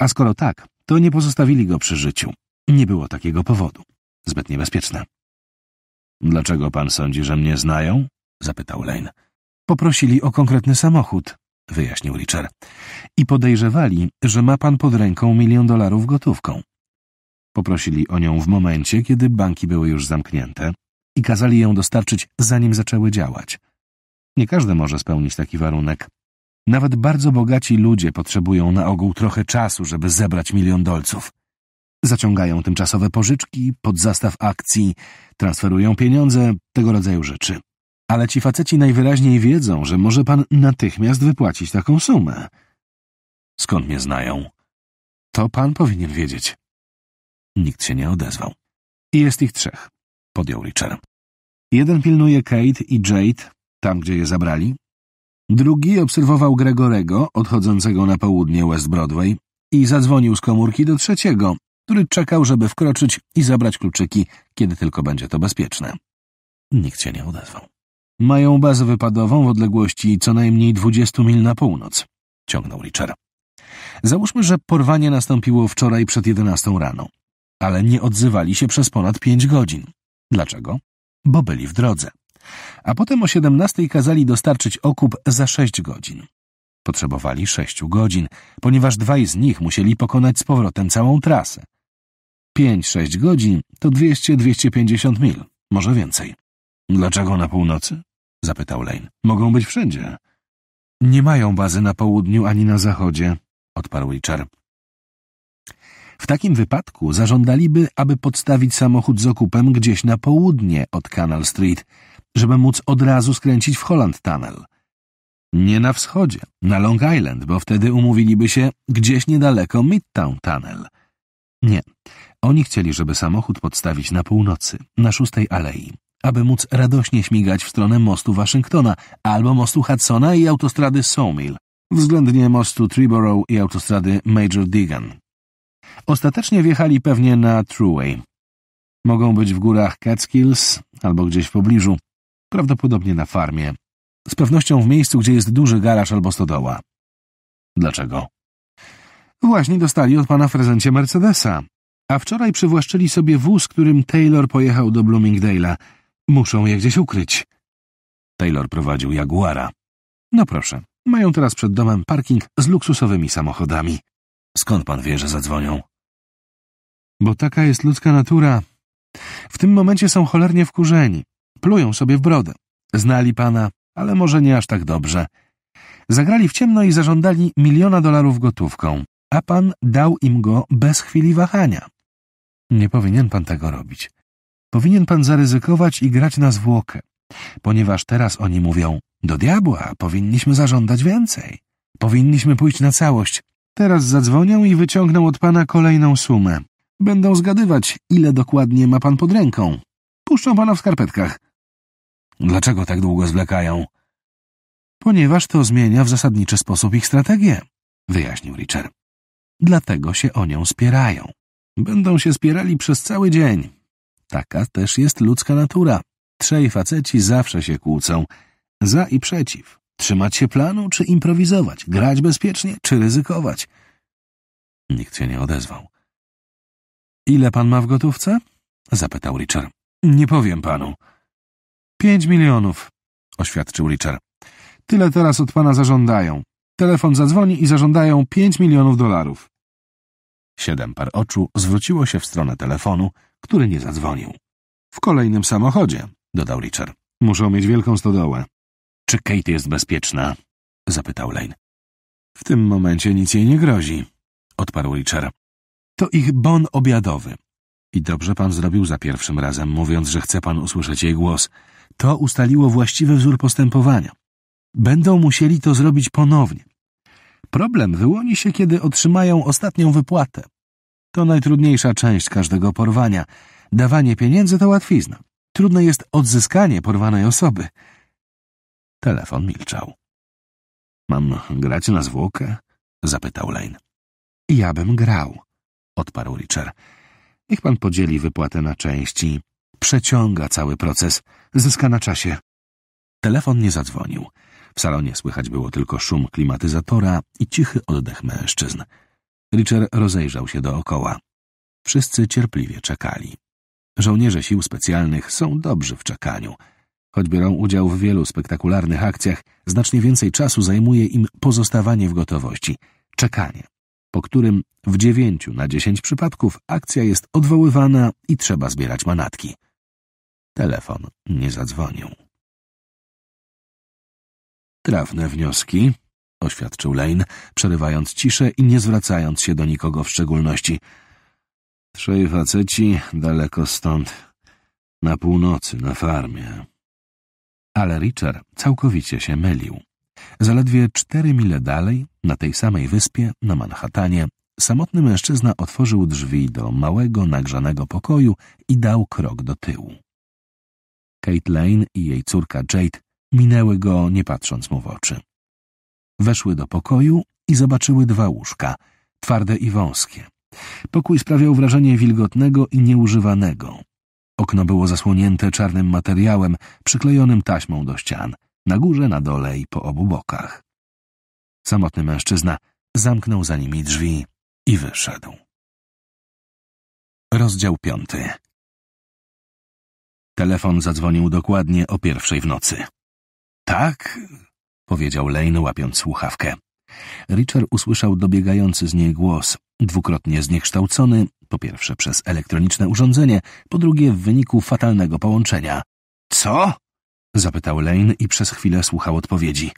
A skoro tak, to nie pozostawili go przy życiu. Nie było takiego powodu. Zbyt niebezpieczne. Dlaczego pan sądzi, że mnie znają? zapytał Lane. Poprosili o konkretny samochód, wyjaśnił Richard. I podejrzewali, że ma pan pod ręką milion dolarów gotówką. Poprosili o nią w momencie, kiedy banki były już zamknięte i kazali ją dostarczyć, zanim zaczęły działać. Nie każdy może spełnić taki warunek. Nawet bardzo bogaci ludzie potrzebują na ogół trochę czasu, żeby zebrać milion dolców. Zaciągają tymczasowe pożyczki, podzastaw akcji, transferują pieniądze, tego rodzaju rzeczy. Ale ci faceci najwyraźniej wiedzą, że może pan natychmiast wypłacić taką sumę. Skąd mnie znają? To pan powinien wiedzieć. Nikt się nie odezwał. jest ich trzech, podjął Richard. Jeden pilnuje Kate i Jade, tam gdzie je zabrali. Drugi obserwował Gregorego, odchodzącego na południe West Broadway i zadzwonił z komórki do trzeciego, który czekał, żeby wkroczyć i zabrać kluczyki, kiedy tylko będzie to bezpieczne. Nikt się nie odezwał. Mają bazę wypadową w odległości co najmniej 20 mil na północ, ciągnął Richard. Załóżmy, że porwanie nastąpiło wczoraj przed 11 rano ale nie odzywali się przez ponad pięć godzin. Dlaczego? Bo byli w drodze. A potem o siedemnastej kazali dostarczyć okup za sześć godzin. Potrzebowali sześciu godzin, ponieważ dwaj z nich musieli pokonać z powrotem całą trasę. Pięć-sześć godzin to 200-250 mil, może więcej. Dlaczego na północy? zapytał Lane. Mogą być wszędzie. Nie mają bazy na południu ani na zachodzie, odparł Richard. W takim wypadku zażądaliby, aby podstawić samochód z okupem gdzieś na południe od Canal Street, żeby móc od razu skręcić w Holland Tunnel. Nie na wschodzie, na Long Island, bo wtedy umówiliby się gdzieś niedaleko Midtown Tunnel. Nie. Oni chcieli, żeby samochód podstawić na północy, na szóstej alei, aby móc radośnie śmigać w stronę mostu Waszyngtona albo mostu Hudsona i autostrady Sawmill, względnie mostu Triborough i autostrady Major Deegan. Ostatecznie wjechali pewnie na Trueway. Mogą być w górach Catskills albo gdzieś w pobliżu, prawdopodobnie na farmie. Z pewnością w miejscu, gdzie jest duży garaż albo stodoła. Dlaczego? Właśnie dostali od pana w prezencie Mercedesa, a wczoraj przywłaszczyli sobie wóz, którym Taylor pojechał do Bloomingdale'a. Muszą je gdzieś ukryć. Taylor prowadził Jaguara. No proszę, mają teraz przed domem parking z luksusowymi samochodami. Skąd pan wie, że zadzwonią? Bo taka jest ludzka natura. W tym momencie są cholernie wkurzeni. Plują sobie w brodę. Znali pana, ale może nie aż tak dobrze. Zagrali w ciemno i zażądali miliona dolarów gotówką, a pan dał im go bez chwili wahania. Nie powinien pan tego robić. Powinien pan zaryzykować i grać na zwłokę, ponieważ teraz oni mówią: Do diabła, powinniśmy zażądać więcej. Powinniśmy pójść na całość. Teraz zadzwonią i wyciągną od pana kolejną sumę. Będą zgadywać, ile dokładnie ma pan pod ręką. Puszczą pana w skarpetkach. Dlaczego tak długo zwlekają? Ponieważ to zmienia w zasadniczy sposób ich strategię, wyjaśnił Richard. Dlatego się o nią spierają. Będą się spierali przez cały dzień. Taka też jest ludzka natura. Trzej faceci zawsze się kłócą, za i przeciw. Trzymać się planu, czy improwizować? Grać bezpiecznie, czy ryzykować? Nikt się nie odezwał. Ile pan ma w gotówce? zapytał Richard. Nie powiem panu. Pięć milionów, oświadczył Richard. Tyle teraz od pana zażądają. Telefon zadzwoni i zażądają pięć milionów dolarów. Siedem par oczu zwróciło się w stronę telefonu, który nie zadzwonił. W kolejnym samochodzie, dodał Richard. Muszą mieć wielką stodołę. Czy Kate jest bezpieczna? zapytał Lane. W tym momencie nic jej nie grozi, odparł Richard. To ich bon obiadowy. I dobrze pan zrobił za pierwszym razem, mówiąc, że chce pan usłyszeć jej głos. To ustaliło właściwy wzór postępowania. Będą musieli to zrobić ponownie. Problem wyłoni się, kiedy otrzymają ostatnią wypłatę. To najtrudniejsza część każdego porwania. Dawanie pieniędzy to łatwizna. Trudne jest odzyskanie porwanej osoby. Telefon milczał. Mam grać na zwłokę? zapytał Lane. Ja bym grał, odparł Richard. Niech pan podzieli wypłatę na części. Przeciąga cały proces, zyska na czasie. Telefon nie zadzwonił. W salonie słychać było tylko szum klimatyzatora i cichy oddech mężczyzn. Richard rozejrzał się dookoła. Wszyscy cierpliwie czekali. Żołnierze sił specjalnych są dobrzy w czekaniu. Choć biorą udział w wielu spektakularnych akcjach, znacznie więcej czasu zajmuje im pozostawanie w gotowości, czekanie, po którym w dziewięciu na dziesięć przypadków akcja jest odwoływana i trzeba zbierać manatki. Telefon nie zadzwonił. Trafne wnioski, oświadczył Lane, przerywając ciszę i nie zwracając się do nikogo w szczególności. Trzej faceci daleko stąd, na północy, na farmie. Ale Richard całkowicie się mylił. Zaledwie cztery mile dalej, na tej samej wyspie, na Manhattanie, samotny mężczyzna otworzył drzwi do małego, nagrzanego pokoju i dał krok do tyłu. Kate Lane i jej córka Jade minęły go, nie patrząc mu w oczy. Weszły do pokoju i zobaczyły dwa łóżka, twarde i wąskie. Pokój sprawiał wrażenie wilgotnego i nieużywanego. Okno było zasłonięte czarnym materiałem, przyklejonym taśmą do ścian, na górze, na dole i po obu bokach. Samotny mężczyzna zamknął za nimi drzwi i wyszedł. Rozdział piąty. Telefon zadzwonił dokładnie o pierwszej w nocy. Tak, powiedział Lane, łapiąc słuchawkę. Richard usłyszał dobiegający z niej głos, dwukrotnie zniekształcony, po pierwsze przez elektroniczne urządzenie, po drugie w wyniku fatalnego połączenia. Co? zapytał Lane i przez chwilę słuchał odpowiedzi.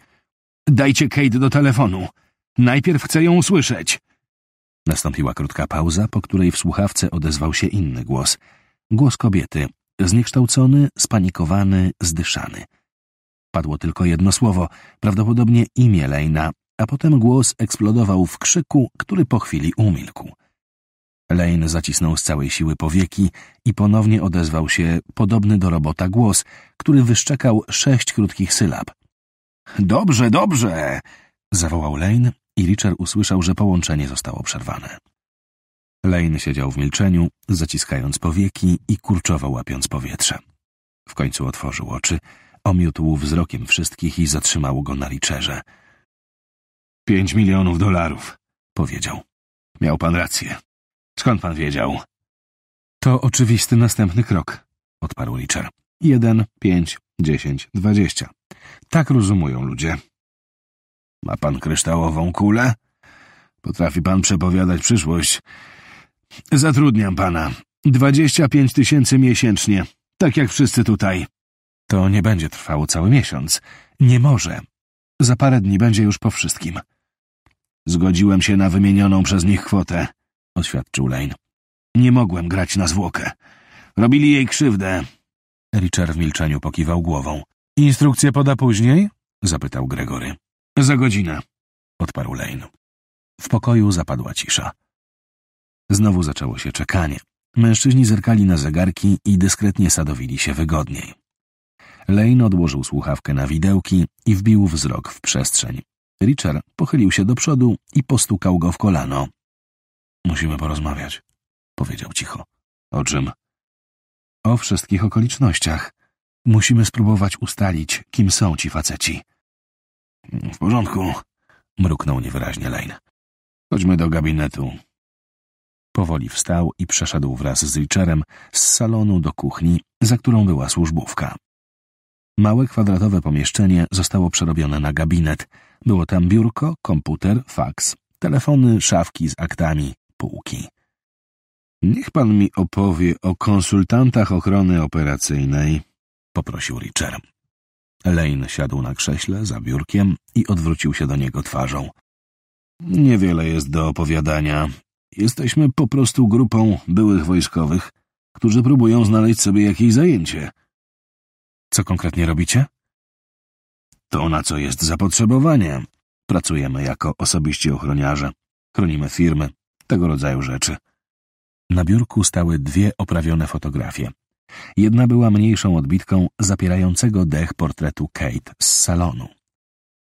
Dajcie Kate do telefonu. Najpierw chcę ją usłyszeć. Nastąpiła krótka pauza, po której w słuchawce odezwał się inny głos. Głos kobiety, zniekształcony, spanikowany, zdyszany. Padło tylko jedno słowo, prawdopodobnie imię Lejna, a potem głos eksplodował w krzyku, który po chwili umilkł. Lane zacisnął z całej siły powieki i ponownie odezwał się podobny do robota głos, który wyszczekał sześć krótkich sylab. Dobrze, dobrze! zawołał Lane i Richard usłyszał, że połączenie zostało przerwane. Lane siedział w milczeniu, zaciskając powieki i kurczowo łapiąc powietrze. W końcu otworzył oczy, omiótł wzrokiem wszystkich i zatrzymał go na liczerze. Pięć milionów dolarów, powiedział. Miał pan rację. Skąd pan wiedział? To oczywisty następny krok, odparł Richard. Jeden, pięć, dziesięć, dwadzieścia. Tak rozumują ludzie. Ma pan kryształową kulę? Potrafi pan przepowiadać przyszłość. Zatrudniam pana. Dwadzieścia pięć tysięcy miesięcznie, tak jak wszyscy tutaj. To nie będzie trwało cały miesiąc. Nie może. Za parę dni będzie już po wszystkim. Zgodziłem się na wymienioną przez nich kwotę, oświadczył Lane. Nie mogłem grać na zwłokę. Robili jej krzywdę. Richard w milczeniu pokiwał głową. Instrukcję poda później? zapytał Gregory. Za godzinę, odparł Lane. W pokoju zapadła cisza. Znowu zaczęło się czekanie. Mężczyźni zerkali na zegarki i dyskretnie sadowili się wygodniej. Lane odłożył słuchawkę na widełki i wbił wzrok w przestrzeń. Richard pochylił się do przodu i postukał go w kolano. Musimy porozmawiać, powiedział cicho. O czym? O wszystkich okolicznościach. Musimy spróbować ustalić, kim są ci faceci. W porządku, mruknął niewyraźnie Lane. Chodźmy do gabinetu. Powoli wstał i przeszedł wraz z Richerem z salonu do kuchni, za którą była służbówka. Małe kwadratowe pomieszczenie zostało przerobione na gabinet, było tam biurko, komputer, faks, telefony, szafki z aktami, półki. Niech pan mi opowie o konsultantach ochrony operacyjnej, poprosił Richard. Lane siadł na krześle za biurkiem i odwrócił się do niego twarzą. Niewiele jest do opowiadania. Jesteśmy po prostu grupą byłych wojskowych, którzy próbują znaleźć sobie jakieś zajęcie. Co konkretnie robicie? to, na co jest zapotrzebowanie. Pracujemy jako osobiści ochroniarze, chronimy firmy, tego rodzaju rzeczy. Na biurku stały dwie oprawione fotografie. Jedna była mniejszą odbitką zapierającego dech portretu Kate z salonu.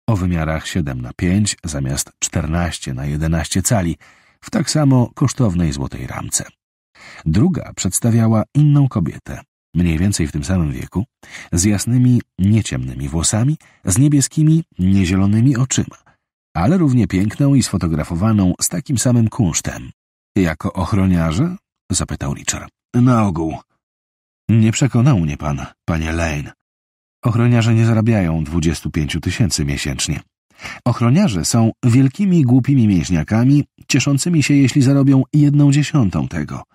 O wymiarach 7 na 5 zamiast 14 na 11 cali, w tak samo kosztownej złotej ramce. Druga przedstawiała inną kobietę, mniej więcej w tym samym wieku, z jasnymi, nieciemnymi włosami, z niebieskimi, niezielonymi oczyma, ale równie piękną i sfotografowaną z takim samym kunsztem. Jako ochroniarze? zapytał Richard. Na ogół. Nie przekonał mnie pan, panie Lane. Ochroniarze nie zarabiają 25 tysięcy miesięcznie. Ochroniarze są wielkimi, głupimi mięśniakami, cieszącymi się, jeśli zarobią jedną dziesiątą tego –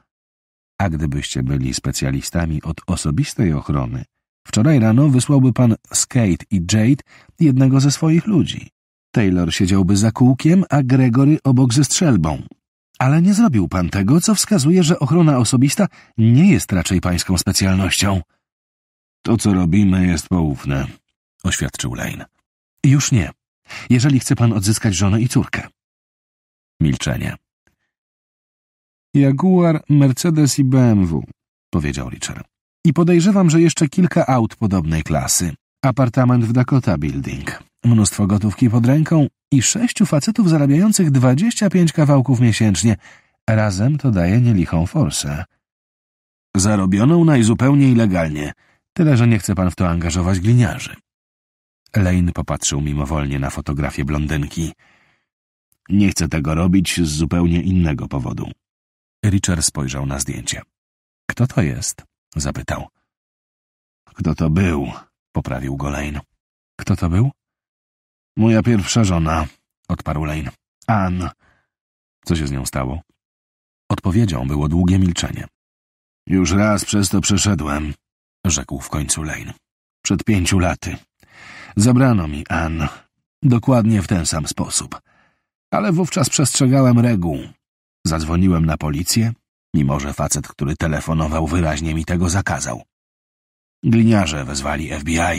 a gdybyście byli specjalistami od osobistej ochrony, wczoraj rano wysłałby pan Skate i Jade jednego ze swoich ludzi. Taylor siedziałby za kółkiem, a Gregory obok ze strzelbą. Ale nie zrobił pan tego, co wskazuje, że ochrona osobista nie jest raczej pańską specjalnością. To, co robimy, jest poufne, oświadczył Lane. Już nie, jeżeli chce pan odzyskać żonę i córkę. Milczenie. Jaguar, Mercedes i BMW, powiedział Richard. I podejrzewam, że jeszcze kilka aut podobnej klasy. Apartament w Dakota Building, mnóstwo gotówki pod ręką i sześciu facetów zarabiających 25 kawałków miesięcznie. Razem to daje nielichą forsę. Zarobioną najzupełniej legalnie, tyle że nie chce pan w to angażować gliniarzy. Lane popatrzył mimowolnie na fotografię blondynki. Nie chcę tego robić z zupełnie innego powodu. Richard spojrzał na zdjęcie. Kto to jest? zapytał. Kto to był? poprawił go Lane. Kto to był? Moja pierwsza żona, odparł Lane. Ann. Co się z nią stało? Odpowiedzią było długie milczenie. Już raz przez to przeszedłem, rzekł w końcu Lane. Przed pięciu laty. Zabrano mi Ann. Dokładnie w ten sam sposób. Ale wówczas przestrzegałem reguł. Zadzwoniłem na policję, mimo że facet, który telefonował, wyraźnie mi tego zakazał. Gliniarze wezwali FBI.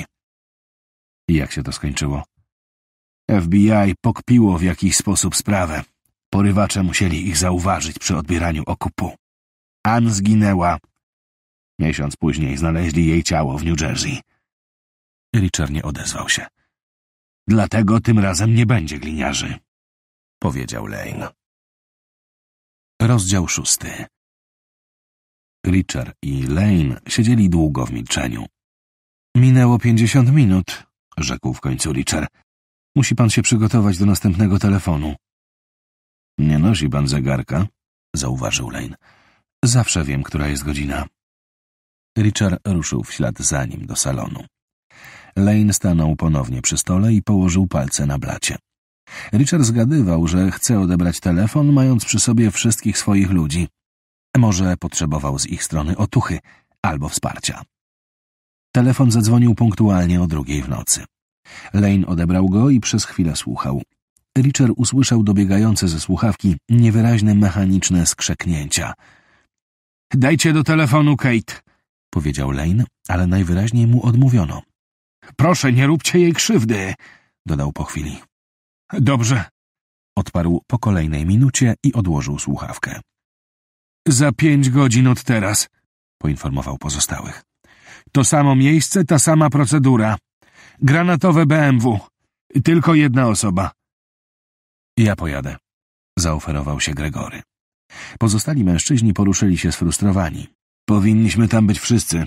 I jak się to skończyło? FBI pokpiło w jakiś sposób sprawę. Porywacze musieli ich zauważyć przy odbieraniu okupu. Ann zginęła. Miesiąc później znaleźli jej ciało w New Jersey. Richard nie odezwał się. Dlatego tym razem nie będzie gliniarzy, powiedział Lane. Rozdział szósty. Richard i Lane siedzieli długo w milczeniu. Minęło pięćdziesiąt minut, rzekł w końcu Richard. Musi pan się przygotować do następnego telefonu. Nie nosi pan zegarka? zauważył Lane. Zawsze wiem, która jest godzina. Richard ruszył w ślad za nim do salonu. Lane stanął ponownie przy stole i położył palce na blacie. Richard zgadywał, że chce odebrać telefon, mając przy sobie wszystkich swoich ludzi. Może potrzebował z ich strony otuchy albo wsparcia. Telefon zadzwonił punktualnie o drugiej w nocy. Lane odebrał go i przez chwilę słuchał. Richard usłyszał dobiegające ze słuchawki niewyraźne mechaniczne skrzeknięcia. Dajcie do telefonu, Kate, powiedział Lane, ale najwyraźniej mu odmówiono. Proszę, nie róbcie jej krzywdy, dodał po chwili. Dobrze, odparł po kolejnej minucie i odłożył słuchawkę. Za pięć godzin od teraz, poinformował pozostałych. To samo miejsce, ta sama procedura. Granatowe BMW. Tylko jedna osoba. Ja pojadę, zaoferował się Gregory. Pozostali mężczyźni poruszyli się sfrustrowani. Powinniśmy tam być wszyscy,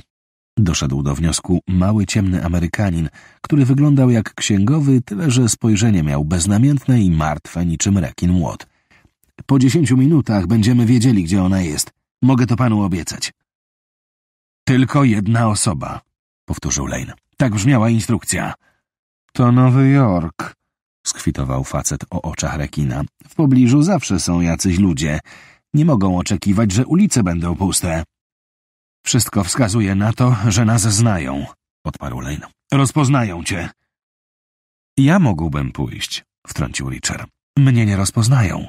Doszedł do wniosku mały ciemny Amerykanin, który wyglądał jak księgowy, tyle że spojrzenie miał beznamiętne i martwe niczym rekin młot. Po dziesięciu minutach będziemy wiedzieli, gdzie ona jest. Mogę to panu obiecać. Tylko jedna osoba, powtórzył Lane. Tak brzmiała instrukcja. To Nowy Jork, skwitował facet o oczach rekina. W pobliżu zawsze są jacyś ludzie. Nie mogą oczekiwać, że ulice będą puste. Wszystko wskazuje na to, że nas znają, odparł Lane. Rozpoznają cię. Ja mógłbym pójść, wtrącił Richard. Mnie nie rozpoznają.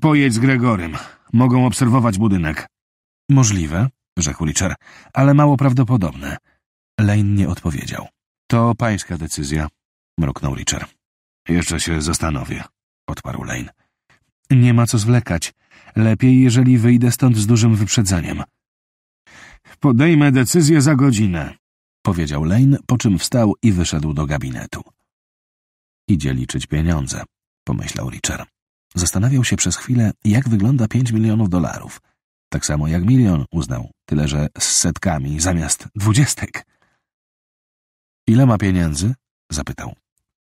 Pojedź z Gregorym. Mogą obserwować budynek. Możliwe, rzekł Richard, ale mało prawdopodobne. Lane nie odpowiedział. To pańska decyzja, mruknął Richard. Jeszcze się zastanowię, odparł Lane. Nie ma co zwlekać. Lepiej, jeżeli wyjdę stąd z dużym wyprzedzeniem. Podejmę decyzję za godzinę, powiedział Lane, po czym wstał i wyszedł do gabinetu. Idzie liczyć pieniądze, pomyślał Richard. Zastanawiał się przez chwilę, jak wygląda pięć milionów dolarów. Tak samo jak milion, uznał, tyle że z setkami zamiast dwudziestek. Ile ma pieniędzy? zapytał.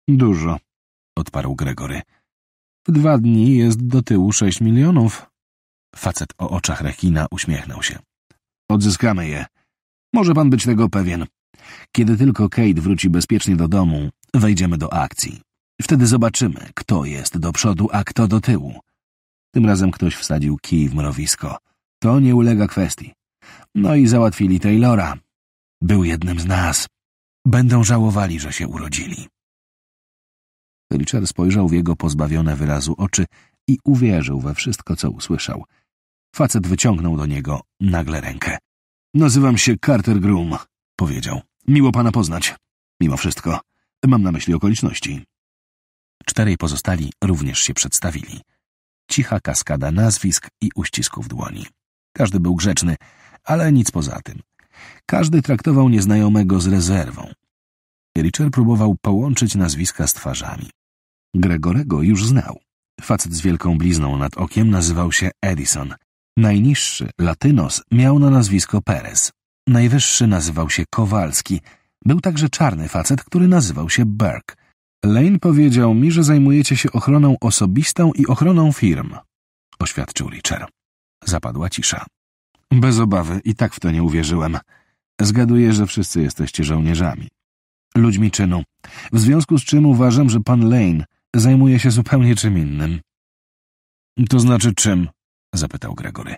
Dużo, odparł Gregory. W dwa dni jest do tyłu sześć milionów. Facet o oczach rekina uśmiechnął się. Odzyskamy je. Może pan być tego pewien. Kiedy tylko Kate wróci bezpiecznie do domu, wejdziemy do akcji. Wtedy zobaczymy, kto jest do przodu, a kto do tyłu. Tym razem ktoś wsadził kij w mrowisko. To nie ulega kwestii. No i załatwili Taylora. Był jednym z nas. Będą żałowali, że się urodzili. Richard spojrzał w jego pozbawione wyrazu oczy i uwierzył we wszystko, co usłyszał. Facet wyciągnął do niego nagle rękę. Nazywam się Carter Groom, powiedział. Miło pana poznać. Mimo wszystko. Mam na myśli okoliczności. Czterej pozostali również się przedstawili. Cicha kaskada nazwisk i uścisków dłoni. Każdy był grzeczny, ale nic poza tym. Każdy traktował nieznajomego z rezerwą. Richard próbował połączyć nazwiska z twarzami. Gregorego już znał. Facet z wielką blizną nad okiem nazywał się Edison, Najniższy, Latynos, miał na nazwisko Perez. Najwyższy nazywał się Kowalski. Był także czarny facet, który nazywał się Burke. Lane powiedział mi, że zajmujecie się ochroną osobistą i ochroną firm, oświadczył Richard. Zapadła cisza. Bez obawy, i tak w to nie uwierzyłem. Zgaduję, że wszyscy jesteście żołnierzami. Ludźmi czynu. W związku z czym uważam, że pan Lane zajmuje się zupełnie czym innym. To znaczy czym? zapytał Gregory.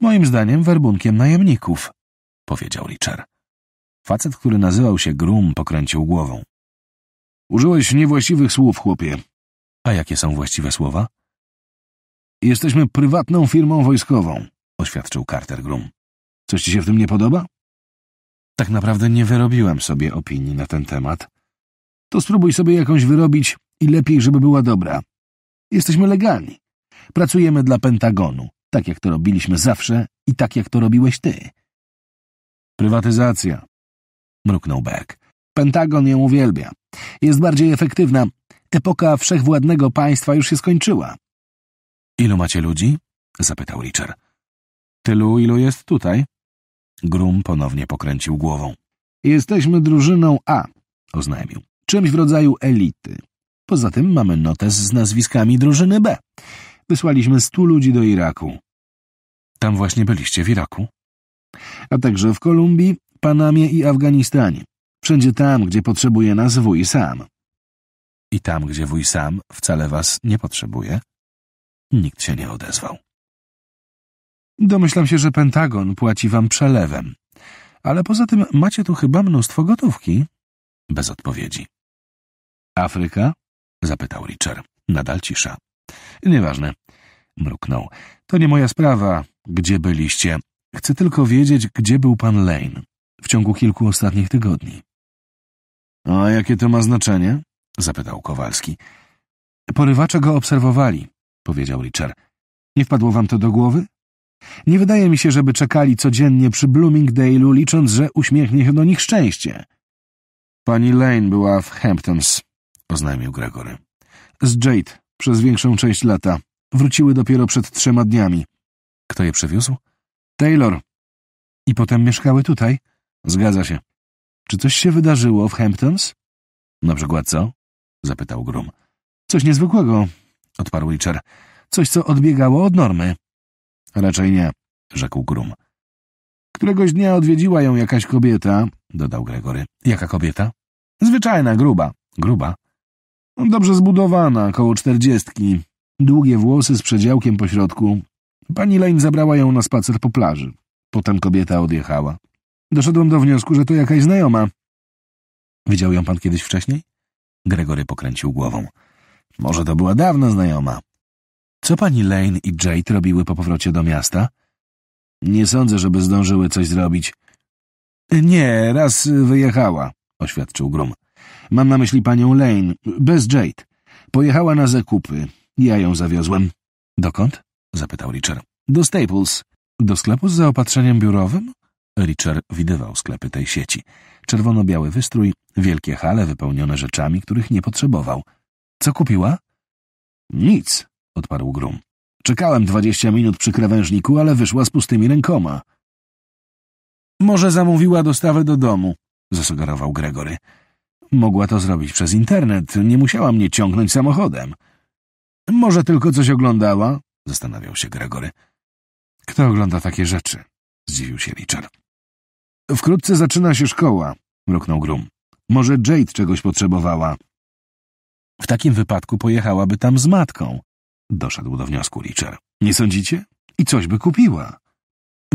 Moim zdaniem werbunkiem najemników, powiedział Richard. Facet, który nazywał się Grum, pokręcił głową. Użyłeś niewłaściwych słów, chłopie. A jakie są właściwe słowa? Jesteśmy prywatną firmą wojskową, oświadczył Carter Grum. Coś ci się w tym nie podoba? Tak naprawdę nie wyrobiłem sobie opinii na ten temat. To spróbuj sobie jakąś wyrobić i lepiej, żeby była dobra. Jesteśmy legalni. Pracujemy dla Pentagonu, tak jak to robiliśmy zawsze i tak jak to robiłeś ty. Prywatyzacja, mruknął Beck. Pentagon ją uwielbia. Jest bardziej efektywna. Epoka wszechwładnego państwa już się skończyła. Ilu macie ludzi? zapytał Richard. Tylu, ilu jest tutaj? Grum ponownie pokręcił głową. Jesteśmy drużyną A, oznajmił. Czymś w rodzaju elity. Poza tym mamy notes z nazwiskami drużyny B. Wysłaliśmy stu ludzi do Iraku. Tam właśnie byliście, w Iraku? A także w Kolumbii, Panamie i Afganistanie. Wszędzie tam, gdzie potrzebuje nas wuj sam. I tam, gdzie wuj sam wcale was nie potrzebuje? Nikt się nie odezwał. Domyślam się, że Pentagon płaci wam przelewem. Ale poza tym macie tu chyba mnóstwo gotówki. Bez odpowiedzi. Afryka? Zapytał Richard. Nadal cisza. Nieważne. Mruknął. To nie moja sprawa, gdzie byliście. Chcę tylko wiedzieć, gdzie był pan Lane w ciągu kilku ostatnich tygodni. A jakie to ma znaczenie? zapytał Kowalski. Porywacze go obserwowali, powiedział Richard. Nie wpadło wam to do głowy? Nie wydaje mi się, żeby czekali codziennie przy Bloomingdale'u, licząc, że uśmiechnie się do nich szczęście. Pani Lane była w Hamptons, oznajmił Gregory. Z Jade przez większą część lata. Wróciły dopiero przed trzema dniami. Kto je przywiózł? Taylor. I potem mieszkały tutaj? Zgadza się. Czy coś się wydarzyło w Hamptons? Na przykład co? Zapytał Grum. Coś niezwykłego, odparł Witcher. Coś, co odbiegało od normy. Raczej nie, rzekł Grum. Któregoś dnia odwiedziła ją jakaś kobieta, dodał Gregory. Jaka kobieta? Zwyczajna, gruba. Gruba? No, dobrze zbudowana, około czterdziestki. Długie włosy z przedziałkiem po środku. Pani Lane zabrała ją na spacer po plaży. Potem kobieta odjechała. Doszedłem do wniosku, że to jakaś znajoma. Widział ją pan kiedyś wcześniej? Gregory pokręcił głową. Może to była dawna znajoma. Co pani Lane i Jade robiły po powrocie do miasta? Nie sądzę, żeby zdążyły coś zrobić. Nie, raz wyjechała, oświadczył Grum. Mam na myśli panią Lane, bez Jade. Pojechała na zakupy. Ja ją zawiozłem. Dokąd? zapytał Richard. Do Staples. Do sklepu z zaopatrzeniem biurowym? Richard widywał sklepy tej sieci. Czerwono-biały wystrój, wielkie hale wypełnione rzeczami, których nie potrzebował. Co kupiła? Nic, odparł Grum. Czekałem dwadzieścia minut przy krawężniku, ale wyszła z pustymi rękoma. Może zamówiła dostawę do domu, zasugerował Gregory. Mogła to zrobić przez internet, nie musiała mnie ciągnąć samochodem. Może tylko coś oglądała? Zastanawiał się Gregory. Kto ogląda takie rzeczy? Zdziwił się Richard. Wkrótce zaczyna się szkoła, mruknął Grum. Może Jade czegoś potrzebowała. W takim wypadku pojechałaby tam z matką, doszedł do wniosku Richard. Nie sądzicie? I coś by kupiła.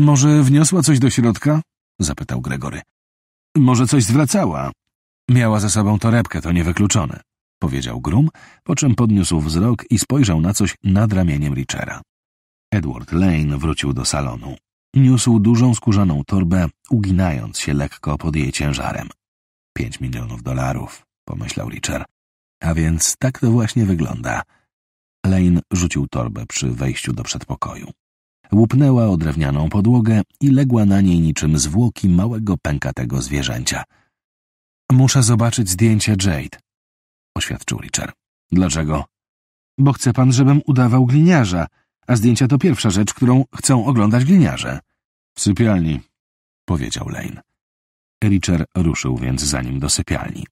Może wniosła coś do środka? zapytał Gregory. Może coś zwracała, Miała ze sobą torebkę, to niewykluczone, powiedział Grum, po czym podniósł wzrok i spojrzał na coś nad ramieniem Richera. Edward Lane wrócił do salonu. Niósł dużą skórzaną torbę, uginając się lekko pod jej ciężarem. Pięć milionów dolarów, pomyślał Richard. A więc tak to właśnie wygląda. Lane rzucił torbę przy wejściu do przedpokoju. Łupnęła o drewnianą podłogę i legła na niej niczym zwłoki małego pękatego zwierzęcia – Muszę zobaczyć zdjęcie Jade, oświadczył Richard. Dlaczego? Bo chce pan, żebym udawał gliniarza, a zdjęcia to pierwsza rzecz, którą chcą oglądać gliniarze. W sypialni, powiedział Lane. Richard ruszył więc za nim do sypialni.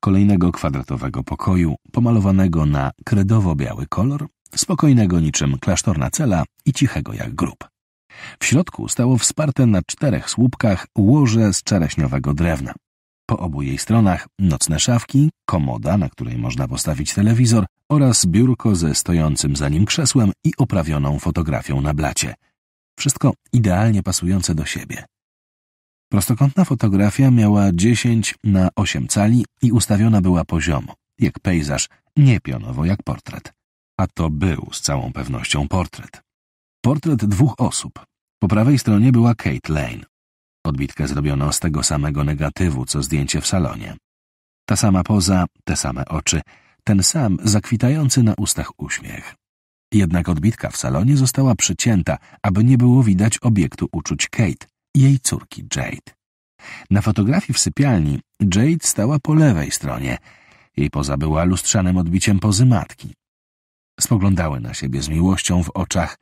Kolejnego kwadratowego pokoju, pomalowanego na kredowo-biały kolor, spokojnego niczym klasztorna cela i cichego jak grób. W środku stało wsparte na czterech słupkach łoże z czereśniowego drewna. Po obu jej stronach nocne szafki, komoda, na której można postawić telewizor oraz biurko ze stojącym za nim krzesłem i oprawioną fotografią na blacie. Wszystko idealnie pasujące do siebie. Prostokątna fotografia miała 10 na 8 cali i ustawiona była poziomo, jak pejzaż, nie pionowo jak portret. A to był z całą pewnością portret. Portret dwóch osób. Po prawej stronie była Kate Lane, Odbitkę zrobiono z tego samego negatywu, co zdjęcie w salonie. Ta sama poza, te same oczy, ten sam zakwitający na ustach uśmiech. Jednak odbitka w salonie została przycięta, aby nie było widać obiektu uczuć Kate, jej córki Jade. Na fotografii w sypialni Jade stała po lewej stronie. Jej poza była lustrzanym odbiciem pozy matki. Spoglądały na siebie z miłością w oczach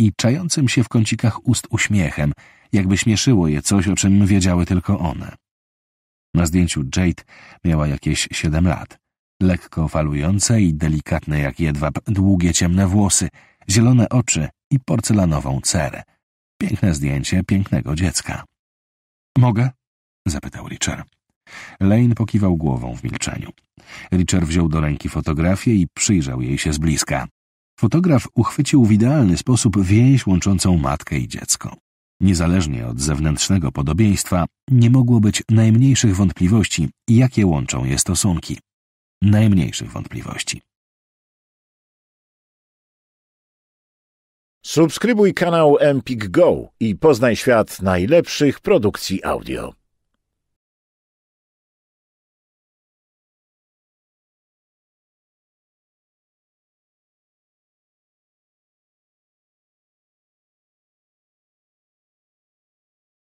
i czającym się w kącikach ust uśmiechem, jakby śmieszyło je coś, o czym wiedziały tylko one. Na zdjęciu Jade miała jakieś siedem lat. Lekko falujące i delikatne jak jedwab, długie ciemne włosy, zielone oczy i porcelanową cerę. Piękne zdjęcie pięknego dziecka. Mogę? zapytał Richard. Lane pokiwał głową w milczeniu. Richard wziął do ręki fotografię i przyjrzał jej się z bliska. Fotograf uchwycił w idealny sposób więź łączącą matkę i dziecko. Niezależnie od zewnętrznego podobieństwa, nie mogło być najmniejszych wątpliwości, jakie łączą je stosunki. Najmniejszych wątpliwości. Subskrybuj kanał Empik Go i poznaj świat najlepszych produkcji audio.